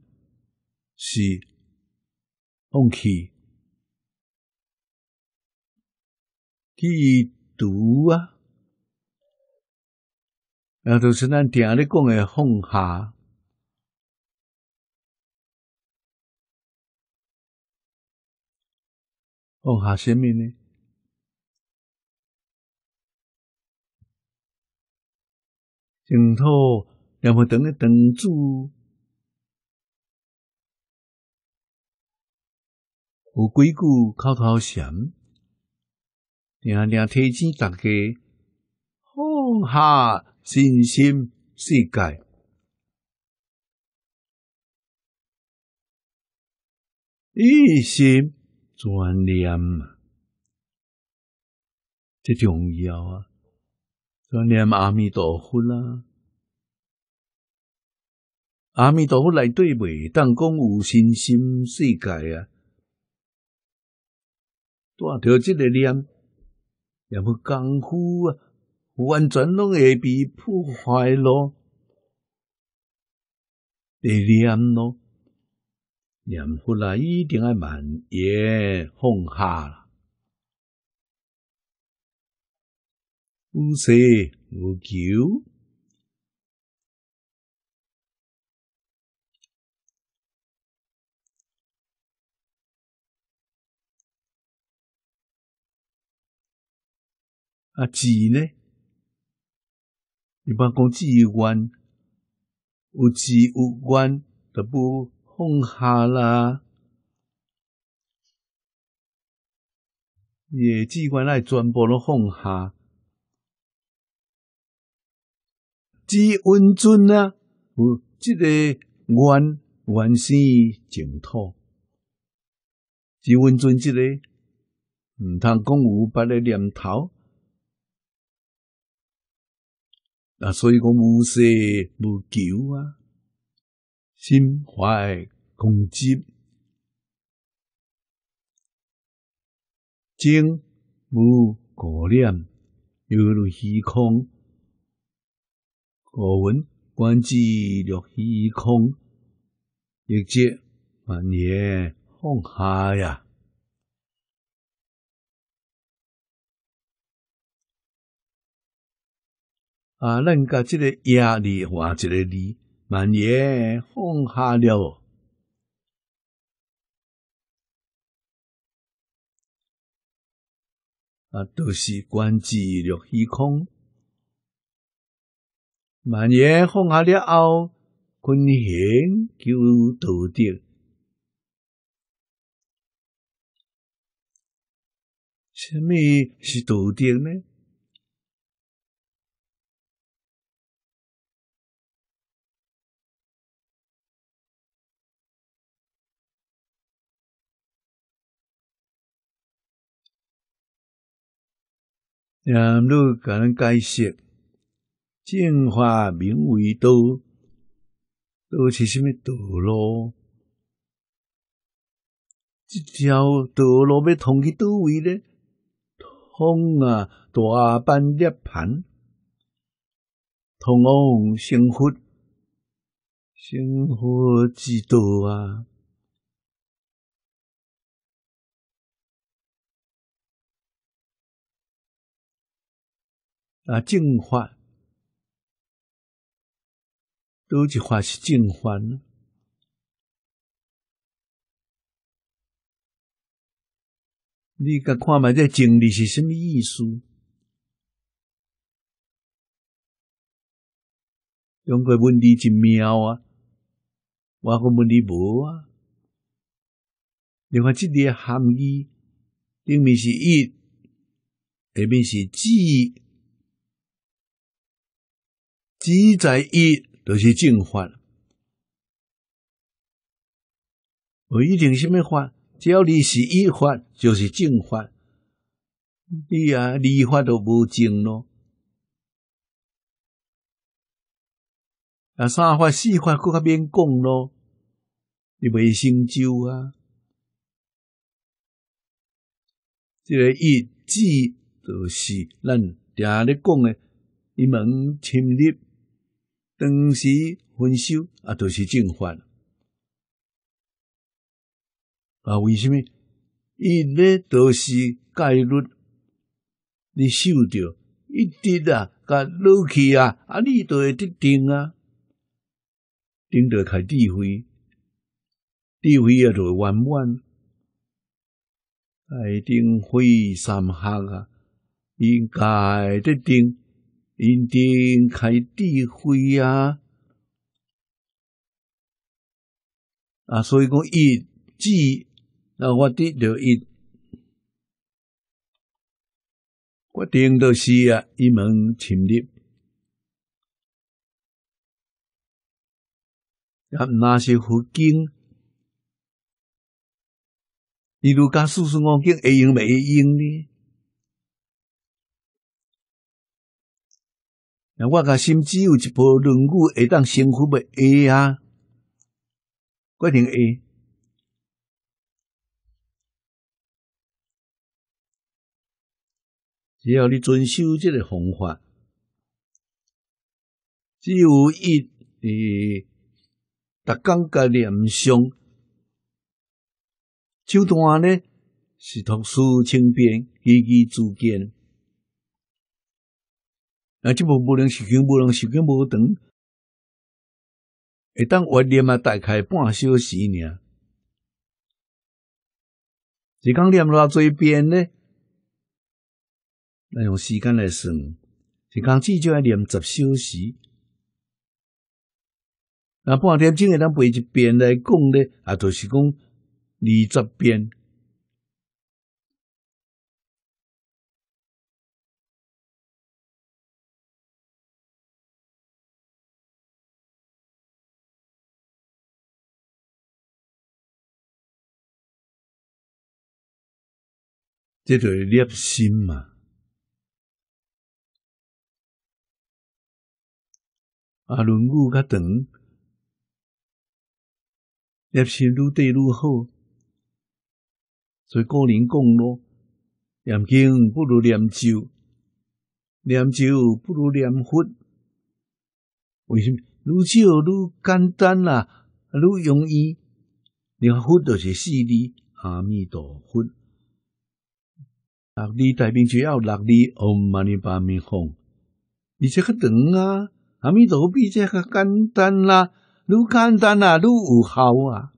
[SPEAKER 1] 是放弃忌妒啊，那就是咱常日讲的放下。
[SPEAKER 2] 放下什么呢？
[SPEAKER 1] 净土念佛堂的堂主有几句口头禅，常常提醒大家放下身心世界，一心。专念，这重要啊！专念阿弥陀佛啦，阿弥陀佛来对袂，但讲有信心世界啊，带着这个念，也要功夫啊，完全拢会被破坏咯，这念咯。念佛啦，一定要慢也放下啦。无舍无求，啊，志呢？一般讲志愿，有志有愿，就不。放下啦！业志员来全部了放下，只稳准啊！有这个原原生净土，只稳准这个，唔通讲有别个念头。啊，所以，讲无奢无求啊！心怀恭敬，精无过量，犹如虚空。我闻观之若虚空，一切万耶放下呀！啊，咱甲这个压力，换一个字，慢也放下了，啊，都是观自了虚空。慢也放下了后，观贤就道
[SPEAKER 2] 定。什么是道定呢？
[SPEAKER 1] 让汝甲咱解释，净化名为道，道是甚么道路？即条道路要通去倒位呢？通啊，大半涅槃，通往幸福，幸福之道
[SPEAKER 2] 啊！啊，净化，哪一话是净化呢？你甲看
[SPEAKER 1] 卖这经历是么意思？中国问题真妙啊！我个问题无啊！你看这里含义，这面是一，那面是知。只在一，就是正法。我一定什么法？只要你是一法，就是正法。你啊，二法都无正咯。啊，三法四法，更加免讲咯。你未成就啊？这个一字，就是咱底下咧讲的，一门深入。当时分手啊，都是正法。啊，为什么？因为都是戒律，你受着，一直啊，甲落去啊，啊，你都会得定啊，定得开智慧，智慧也就会圆满。爱定慧三合啊，应该得定。因定开智慧啊！啊，所以讲一智，那我得着一，我定着是啊一门清立。啊，那是佛经，你如甲四十五经，会用未会用呢？那我甲心只有一部论语会当辛苦不 A 啊，决定 A，只要你遵守这个方法，只有一二，达纲格念上手段呢，是同书轻变，句句自建。啊，即部无能时间无能时间无长，会当我念啊，大概半小时尔。一讲念偌最边呢，那用时间来算，一讲至少要念十小时。那半点钟会当背一遍来讲呢，啊，就是讲二十遍。
[SPEAKER 2] 这就是练心嘛。
[SPEAKER 1] 啊，轮骨较长，练心愈对愈好。所以古人讲咯：“念经不如念咒，念咒不如念佛。”为什么？愈少愈简单啦，愈容易。念佛就是四字：“阿弥陀佛。”六字大明咒啊，六字阿弥 i p 名号，你这个长啊，阿弥陀佛比这个简单啦，愈简单啊愈有效啊，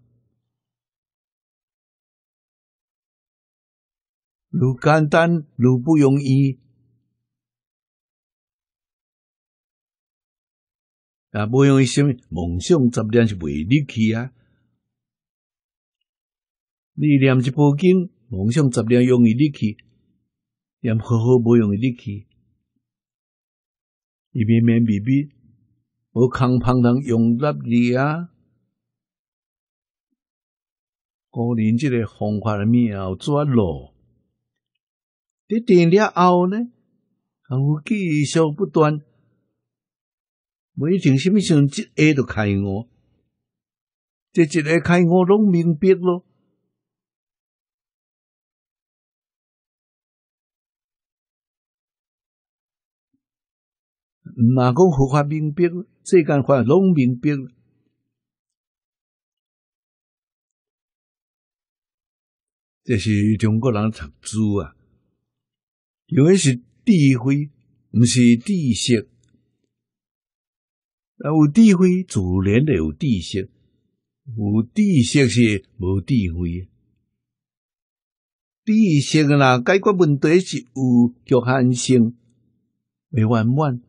[SPEAKER 1] 愈简单愈不容易，啊不容易什么？梦想十点是未力去啊，你念一部经，梦想十点容易力去。连好好不用易力气，伊面面、面密，无空方能容纳你啊！古人这个方法的妙绝咯，你点了后呢，还有继续不断，一天什么时候下都开我，这一开
[SPEAKER 2] 我拢明白咯。唔系讲佛
[SPEAKER 1] 法明白，世间法拢明白。这是中国人读书啊，因为是智慧，毋是知识。那有智慧，自然有知识；有知识是无智慧。知识啊，解决问题是有局限性，未圆满。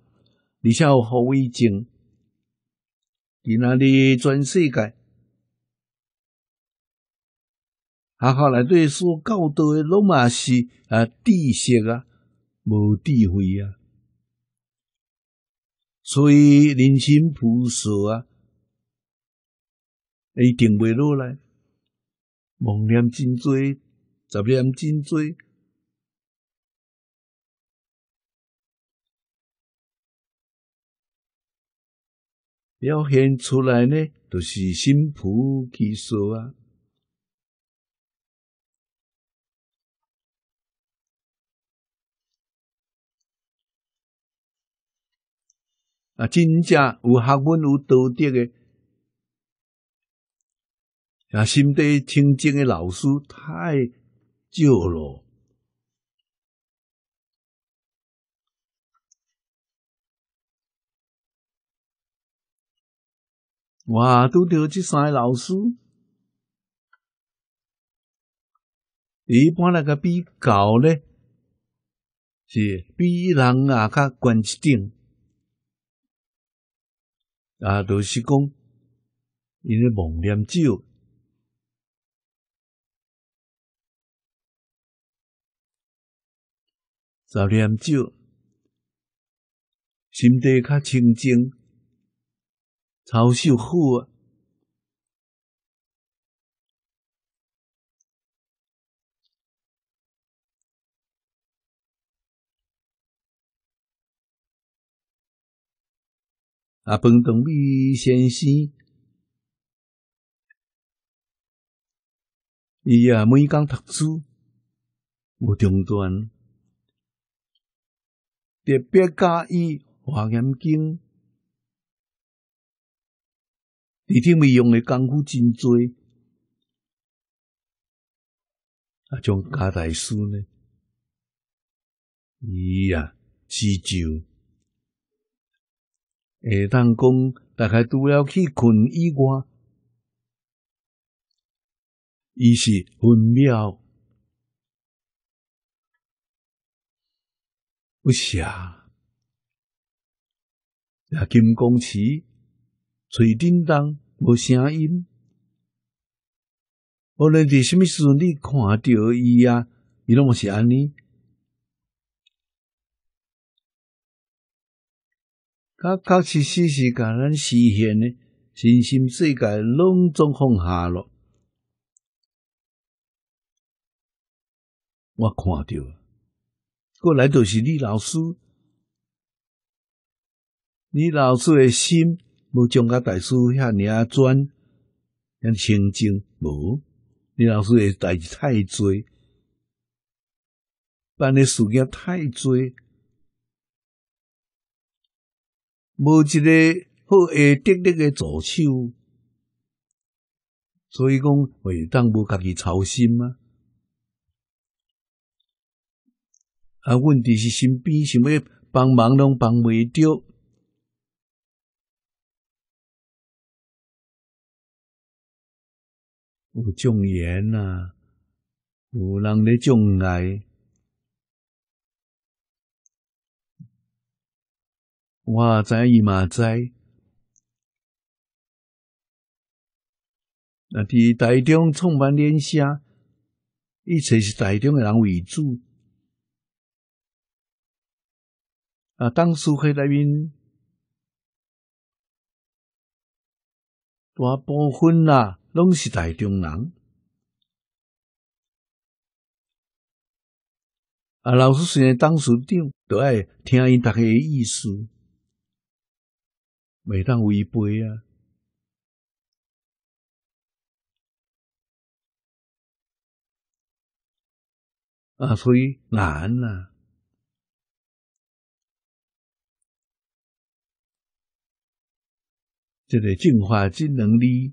[SPEAKER 1] 你像好威静，今仔日全世界，对所教导的罗啊，知识啊，无智慧啊，所以人心浮躁啊，伊定袂落来，妄念真多，杂念真多。表现出来呢，就是心浮气躁啊！啊，真正有学问、有道德的、啊，心地清净的老师太少了。我拄着即三个老师，一般来个比较呢，是比人啊较悬一点，啊，都是讲因为梦念咒，十念咒，心地较清净。曹秀好啊！啊，方东美先生，伊也每工读书无中断，特别加以《华严经》。地顶面用的功夫真多，啊，像家台书呢，伊啊，石柱，下当讲大概除了去困以外，伊是文庙，不写，啊，金光祠。喙叮当无声音，无论伫什么时阵，你看到伊啊，伊拢是安尼。教教实实是甲咱实现诶，身心世界，拢总放下了。我看到，过来就是你老师，你老师的心。要将代大事遐啊转，遐清净无？李老师诶代志太多，办诶事业太多，无一个好诶得力诶助手，所以讲会当无家己操心吗？啊，问题是身边想要帮忙拢帮未着。有重言啊，有人咧重爱，我知伊嘛知。那伫台中创办联下，以全是台中嘅人为主。啊，当初去那面
[SPEAKER 2] 大部分啦。拢是大
[SPEAKER 1] 中人，啊！老师虽然当处长，都爱听因大家意思，袂当违背啊！
[SPEAKER 2] 啊，所以难
[SPEAKER 1] 啦，这个进化之能力。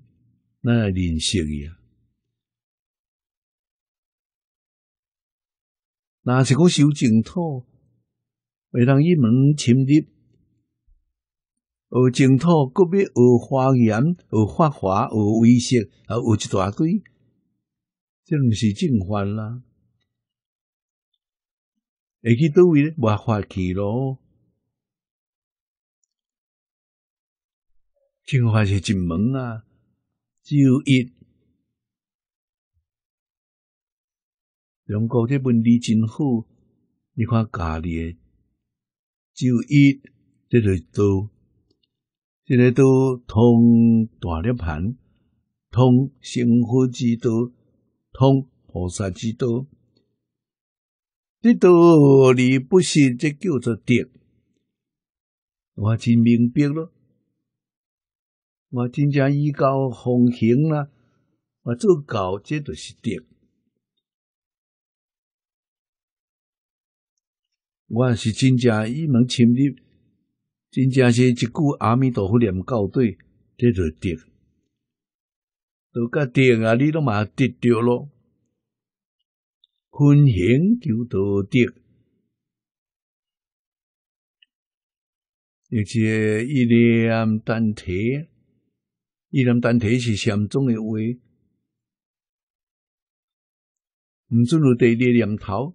[SPEAKER 1] 那认识伊啊？那是个修净土，会让一门侵入，而净土个别而花言而花华而危险而乌大堆，这毋是净化啦？会去倒位咧？无法去咯。净化是一门啊。周一，中国这文字真好，你看家里的周一，这里都，这里都通大涅盘，通成佛之道，通菩萨之道，这道理不是这叫做德，我真明白了。我真正依教奉行啦，我做教即就是的。我是真正一门深入，真正是一句阿弥陀佛念到底，即就是的。都个定啊，你都嘛得着咯。奉行就都的，而且一咧单伊念单体是禅宗的话，毋准有第二念头。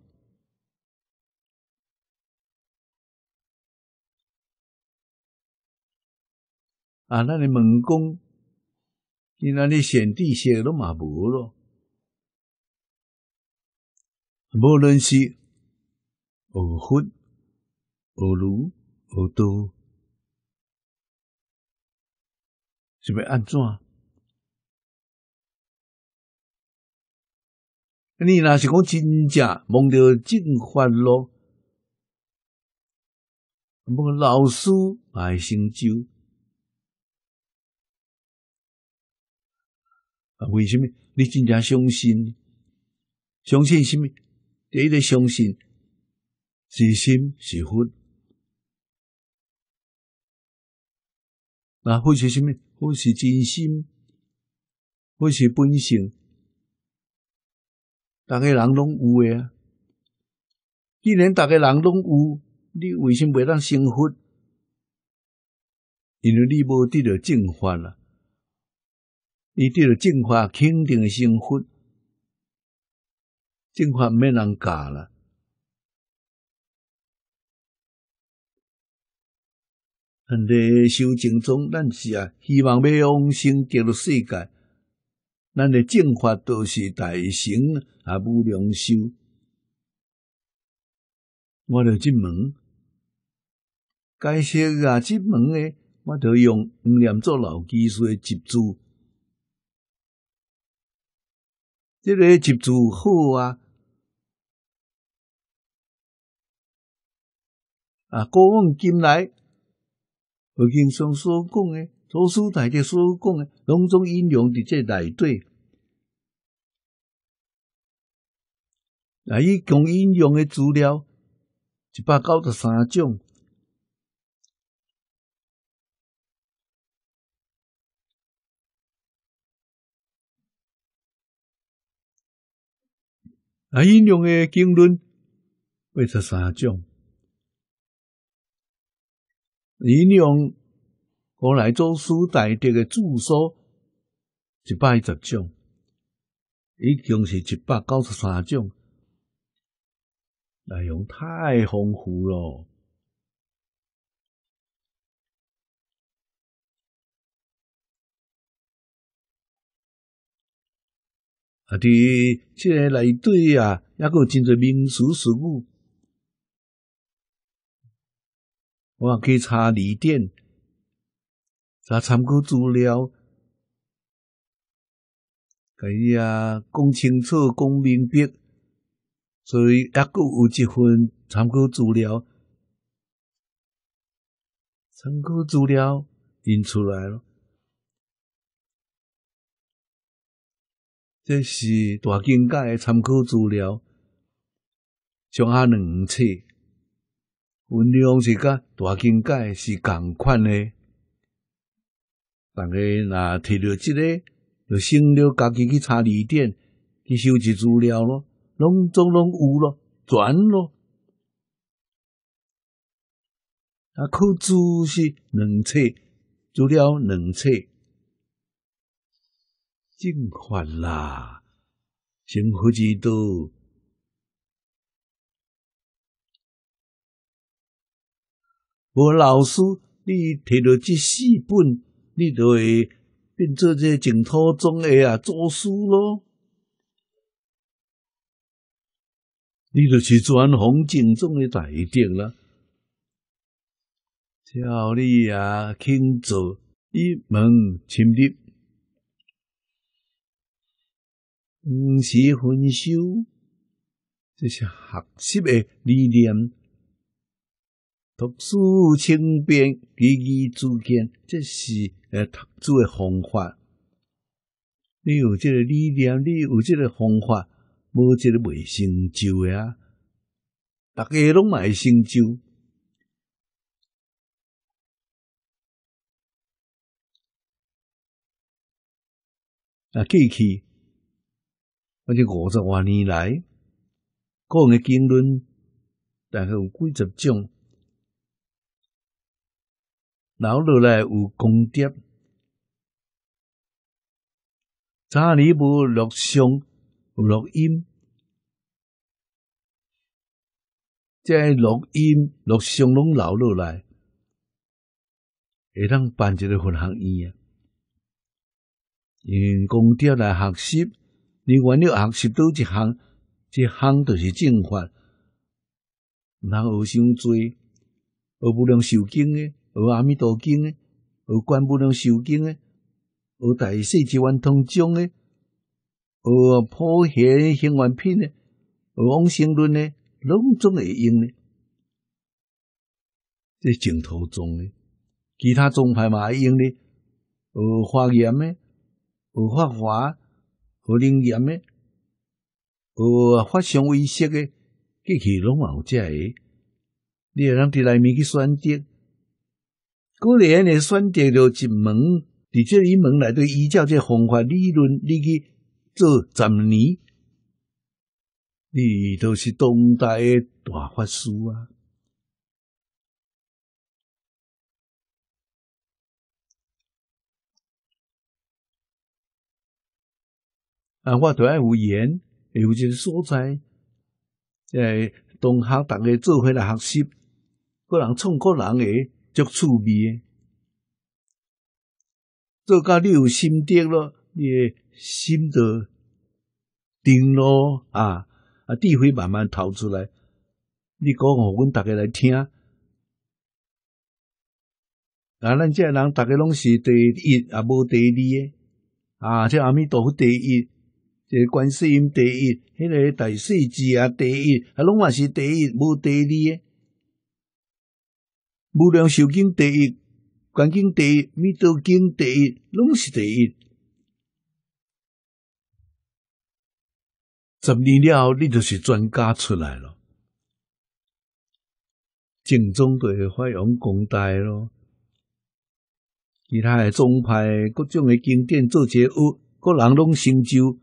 [SPEAKER 1] 啊，咱的文公，伊那的先地写都嘛无咯，无论是二佛、二儒、二道。准要安怎？你那是讲真正梦到正法路，无老师来成就。啊，为什么你真正相信？相信什么？第一得相信是心是佛。那会是什？么不是真心，不是本性，大家人拢有诶啊！既然大家人拢有，你为甚袂当能幸福？因为你无得到净化啦，你得到净化，肯定幸福。净化免人教啦。咱咧修正中，咱是啊，希望要往生极乐世界。咱的正法都是大乘，啊，无良修。我咧进门，解释啊进门诶，我着用五念做老技术诶，集资这个集资好啊，啊，古往今来。佛经上所讲的，图书大的所讲的，拢总音量伫这内底。啊，伊讲引用的资料一百九十三种，啊，引用的经论八十三种。引用古来做书代的嘅著书一百十种，已经是一百九十三种，内容太丰富了。啊！伫即内堆啊，也有真侪民俗俗语。我可以查离店，查参考资料，甲伊啊讲清楚、讲明白，所以抑阁有一份参考资料，参考资料印出来了。这是大境界参考资料，上下两册。文量是甲大金界是共款诶。逐个若摕到即个，就省了家己去查字典，去收集资料咯，拢总拢有咯，全咯。啊，考资是两册，资料两册，真快啦，幸福之多。无老师，你摕到这四本，你就会变做这净土中的啊祖师咯。你就是专弘净土的大德了。教你啊，听做一门亲入，五是分修，这是学习的理念。读书轻便，依依自见，这是来读书的方法。你有这个理念，你有这个方法，无这个未成就啊！大家拢会成就。啊，过去我就五十万年来讲的经论，大概有几十种。留落来有功德，查你无录像、无录音，即录音、录像拢留落来，会当办一个分学院啊！用功德来学习，你原来学习到一项，一项就是正法，通学想做，学不能受惊诶。而阿弥陀经诶，而观不能受经呢？而大世界万通经呢？而破邪行万品呢？而王行论呢？拢总会用呢？这净土宗诶，其他宗派嘛，用呢？而化验诶，而发华和灵验诶，而发上威色的，这些拢也有遮的。你个人在内面去选择。古然，咧选择了一门，而且一门内对依照这方法理论，你去做十年，你都是当代的大法师啊！啊，我都爱有缘，有个所在，诶，同学，逐个做伙来学习，个人创个人诶。足趣味，做甲你有心得咯，你心得定咯啊啊！智慧慢慢掏出来，你讲，互阮逐个来听。啊，咱这人逐个拢是第一，啊，无第二诶。啊。这阿弥陀佛第一，这观世音第一，迄个大四至啊第一，啊，拢嘛是第一，无第二诶。无量寿经第一，观经第一，弥陀经第一，拢是第一。十年了后，你就是专家出来了。正宗都会发扬光大咯。其他的宗派，各种的经典做者，有各人拢成就。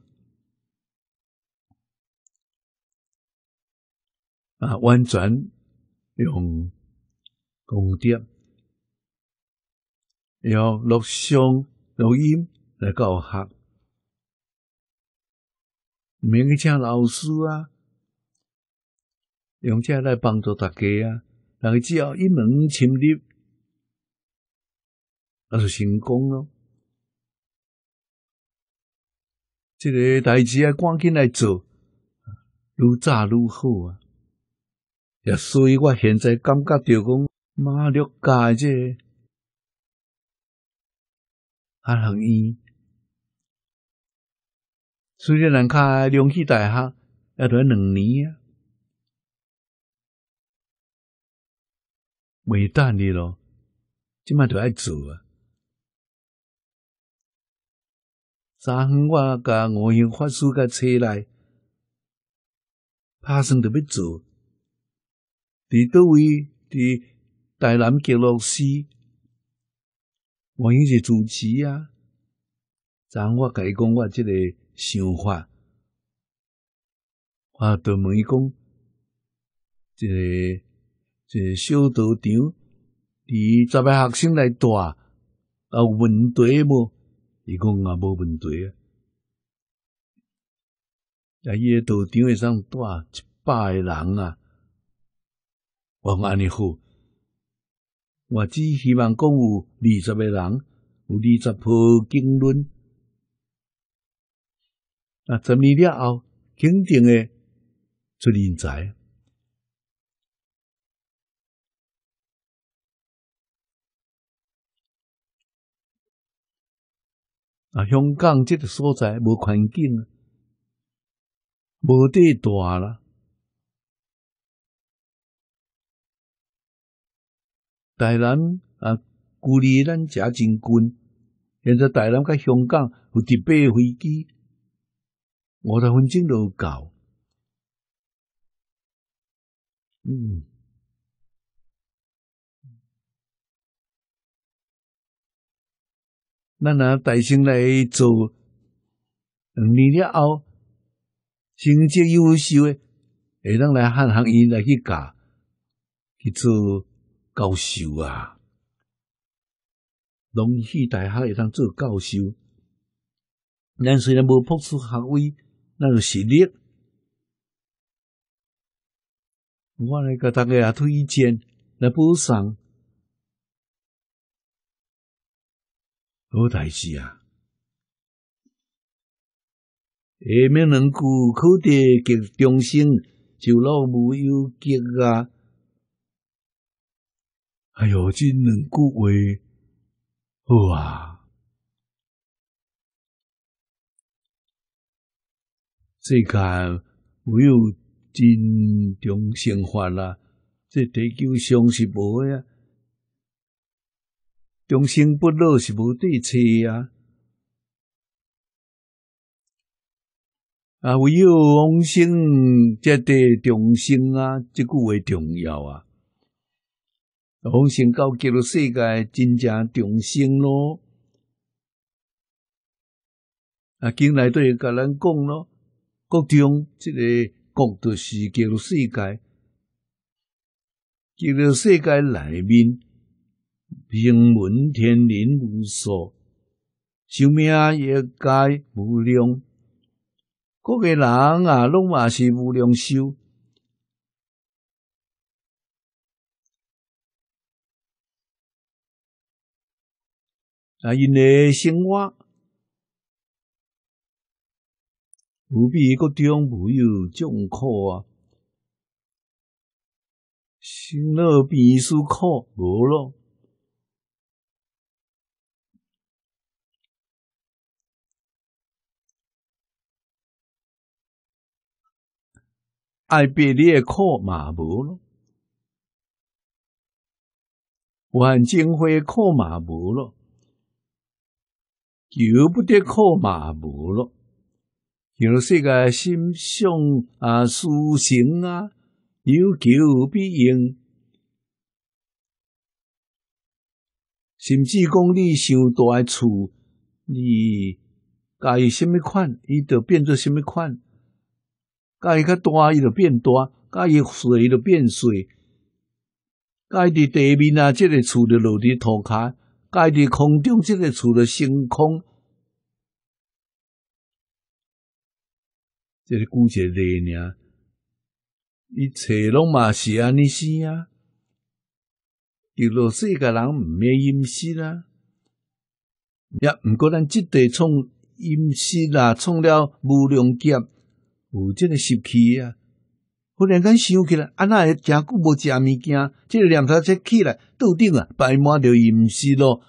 [SPEAKER 1] 啊，完全用。公碟用录像、录音来教学，免去请老师啊，用这来帮助大家啊。大家只要一门深入，那就成功咯。这个代志啊，赶紧来做，越早越好啊。也所以，我现在感觉到讲。马六甲这，还学医？虽然人开名气大学，要读两年啊，未等你咯，即卖就爱做啊！昨昏我甲我英法师个车来，拍算着要做，伫倒位伫。大南杰老师，我也是主持啊。昨昏我讲我即个想法，我就问伊讲，即个这个小道场，伫十个学生来带，有问题无？伊讲啊，无问题啊。啊，伊个道场会上带一百个人啊，我安尼好。我只希望讲有二十个人，有二十倍经论，啊，十理了后，肯定会出人才。啊，香港这个所在无环境，无地大啦。台南啊，距离咱遮真近。现在台南甲香港有直飞飞机，我分钟就到嗯，咱啊台新来做两年了后成绩优秀诶，会当来汉行院来去教，去做。教授啊，荣誉大学会当做教授，但虽然无博士学位，咱有实力。我来甲大家推荐，来补上，好代志啊！下面两句考得及中心，就老无忧极啊。哎呦，这两句话好啊！世界唯有真中生发啦，这地球上是无啊，重生不老是无对错啊！啊，唯有往生则地重生啊，这句话重要啊！往生到极乐世界，真正重生咯。啊，经来对甲咱讲咯，各种即个国著是极乐世界，极乐世界内面，平文天人无数，生命也该无量，各个人啊，拢嘛是无量寿。啊，因的生活，不必一中午有上苦啊，生老必死苦无咯，爱别离诶课嘛无咯，晚进会课嘛无咯。由不得靠马步了，有些个心想啊、思想啊，有求必应。甚至讲你想大厝，你己什么款，伊就变做什么款；己较大，伊就变大；家己水，伊就变水；盖伫地面啊，这个厝就落伫涂骹。在你空中，这个厝了升空，这个古些例尔，一切拢嘛是安尼生啊。如果世间人毋免饮食啦，也毋过咱即地创饮食啦，创了无良劫，有这个习气啊。忽然间想起来，安那也真久无食物件，即个念头才起来，桌顶啊摆满着饮食咯。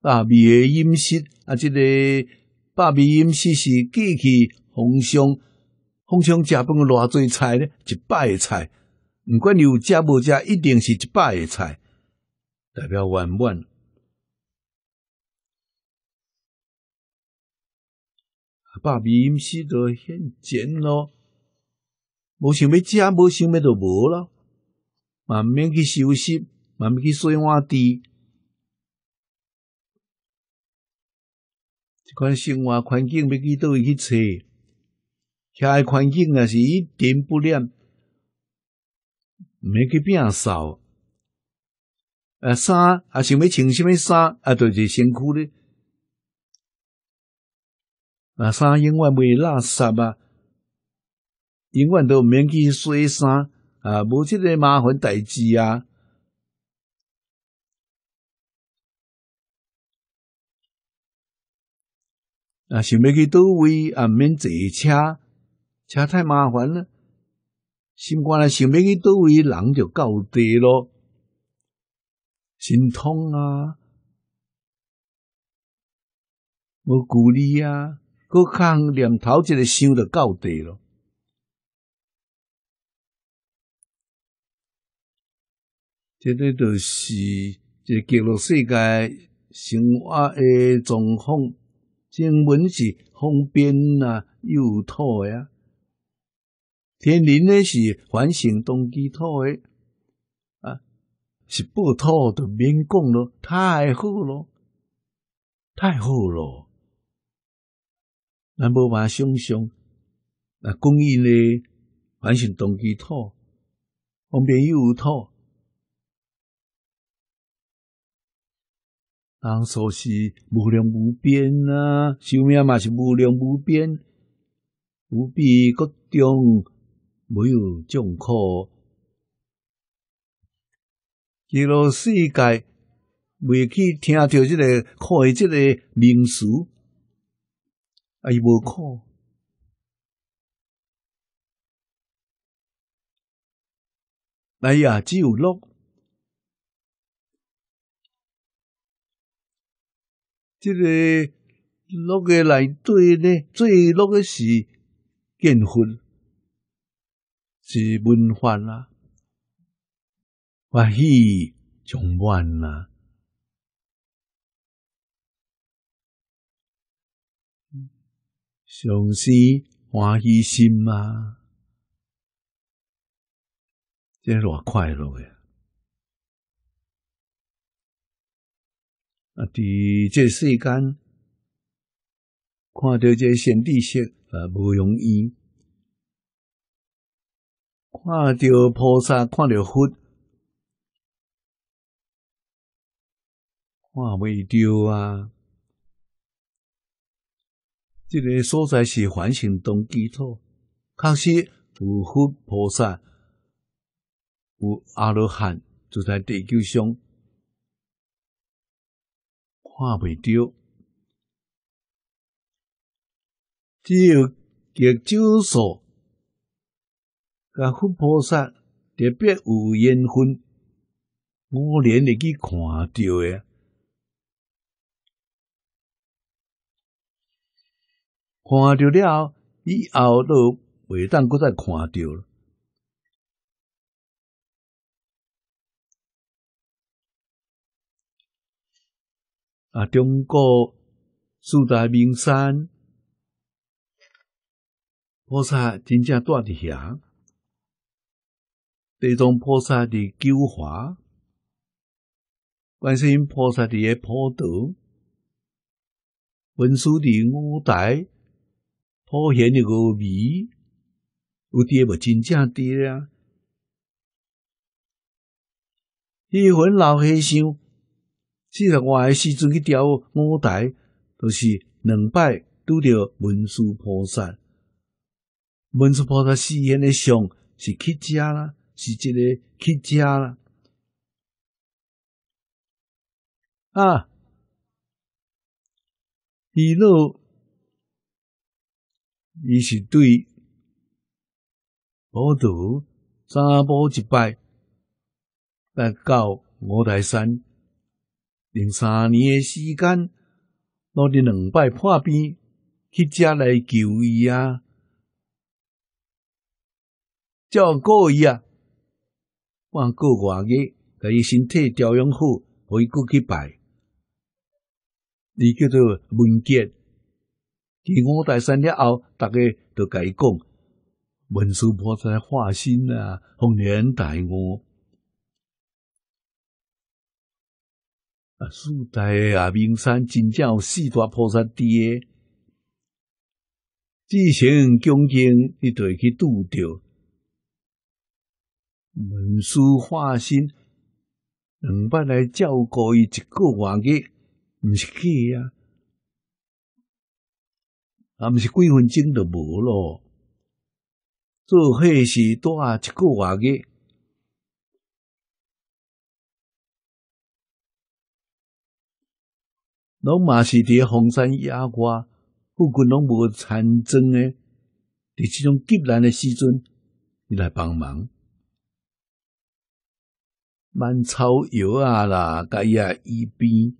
[SPEAKER 1] 百味诶饮食啊，这个八味饮食是吉去红香、红香。食饭偌济菜咧，一摆诶菜，毋管有食无食，一定是一摆诶菜，代表圆满。爸咪唔是都很贱咯，无想要食，无想要就无咯。慢慢去休息，慢慢去洗碗底。这款生活环境要记得去找，其诶环境也是一点不念，没去摒扫。啊衫啊想要穿什么衫啊，就是身躯咧。啊！三永远袂垃圾啊，永远都免去洗衫啊，无即个麻烦代志啊。啊，想要去倒位也免坐车，车太麻烦了。心肝啊，想要去倒位人就够地咯，心痛啊，无鼓励啊。个较念头，一个想就到底了。这个就是，这记录世界生活的状况，正文是方便啊，图土呀。天人呢是反省动机土的啊，是不土就免讲了，太好咯，太好咯。咱无法想象。那讲伊呢？反是动机土？方便又有土。当说是无量无边啊，寿命嘛是无量无边，无比各种没有障苦。极乐世界未去听到这个，看这个名词。啊，伊无考，哎啊！只有落，这个落嘅内底呢？最落嘅是建福，是文化啦，欢喜崇文啦。上司欢喜心啊，这偌快乐呀！啊，伫这世间，看到这善知色，啊，不容易；看到菩萨，看到佛，看未到啊。这个所在是环形中基础，确实有佛菩萨、有阿罗汉住在地球上，看未到。只有极少数跟佛菩萨特别有缘分、五缘的去看到的。看著了以后都袂当搁再看著了。啊，中国四大名山，菩萨真正住伫遐，地藏菩萨的救华，观世音菩萨的普陀，文殊的五台。普贤的峨眉有滴无真正滴啊。迄份老和尚四十外个时阵去调五台，都是两摆拄着文殊菩萨。文殊菩萨西洪的像，是乞家啦，是一个乞家啦。啊，一路。伊是，对无祖三宝一拜，来到五台山，用三年的时间，努力两拜破病，去遮来求医啊。照顾伊啊，半个外月，甲伊身体调养好，伊过去拜，伊叫做文杰，第五代山了后，大家都伊讲文殊菩萨化身啊，弘扬大我啊，四大啊名山真正有四大菩萨诶，之前恭敬你会去拄着。文殊化身，两摆来照顾伊一个月日，唔是去他毋是几分钟就无咯，做伙是多一个外个，拢嘛是伫洪山野外，附近拢无残憎诶。伫即种急难诶时阵，你来帮忙，蛮草药啊啦，甲伊啊一边。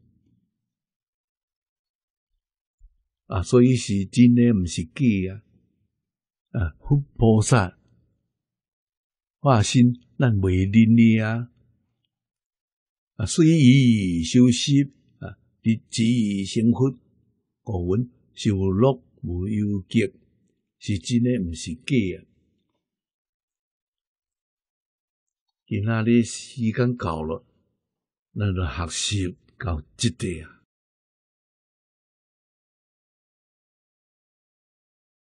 [SPEAKER 1] 啊，所以是真诶，毋是假啊！啊，佛菩萨化身，咱袂认你啊！啊，所以修休啊，你至于成佛，安稳、修乐无忧极，是真诶，毋是假啊！今仔日时间到了，
[SPEAKER 2] 咱来学习到即滴啊！